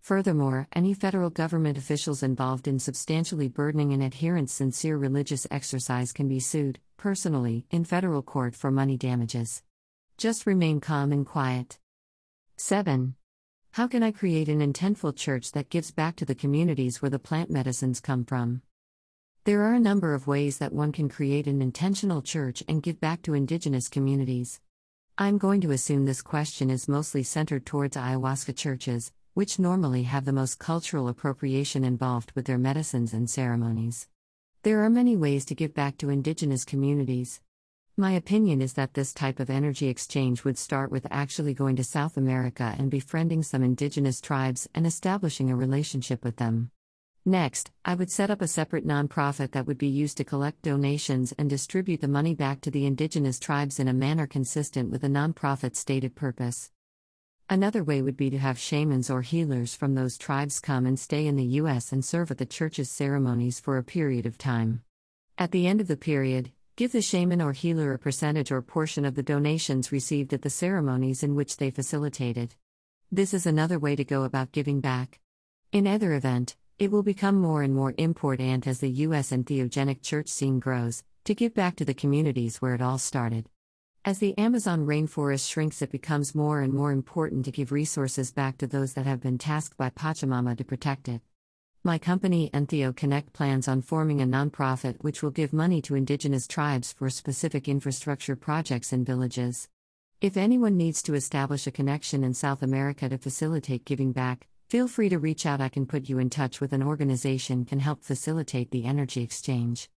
Furthermore, any federal government officials involved in substantially burdening an adherent's sincere religious exercise can be sued, personally, in federal court for money damages. Just remain calm and quiet. 7. How can I create an intentful church that gives back to the communities where the plant medicines come from? There are a number of ways that one can create an intentional church and give back to Indigenous communities. I'm going to assume this question is mostly centered towards ayahuasca churches, which normally have the most cultural appropriation involved with their medicines and ceremonies. There are many ways to give back to Indigenous communities. My opinion is that this type of energy exchange would start with actually going to South America and befriending some Indigenous tribes and establishing a relationship with them. Next, I would set up a separate nonprofit that would be used to collect donations and distribute the money back to the indigenous tribes in a manner consistent with the nonprofit's stated purpose. Another way would be to have shamans or healers from those tribes come and stay in the U.S. and serve at the church's ceremonies for a period of time. At the end of the period, give the shaman or healer a percentage or portion of the donations received at the ceremonies in which they facilitated. This is another way to go about giving back. In either event, it will become more and more important as the U.S. and Theogenic church scene grows, to give back to the communities where it all started. As the Amazon rainforest shrinks, it becomes more and more important to give resources back to those that have been tasked by Pachamama to protect it. My company and Theo Connect plans on forming a nonprofit which will give money to indigenous tribes for specific infrastructure projects in villages. If anyone needs to establish a connection in South America to facilitate giving back, Feel free to reach out I can put you in touch with an organization can help facilitate the energy exchange.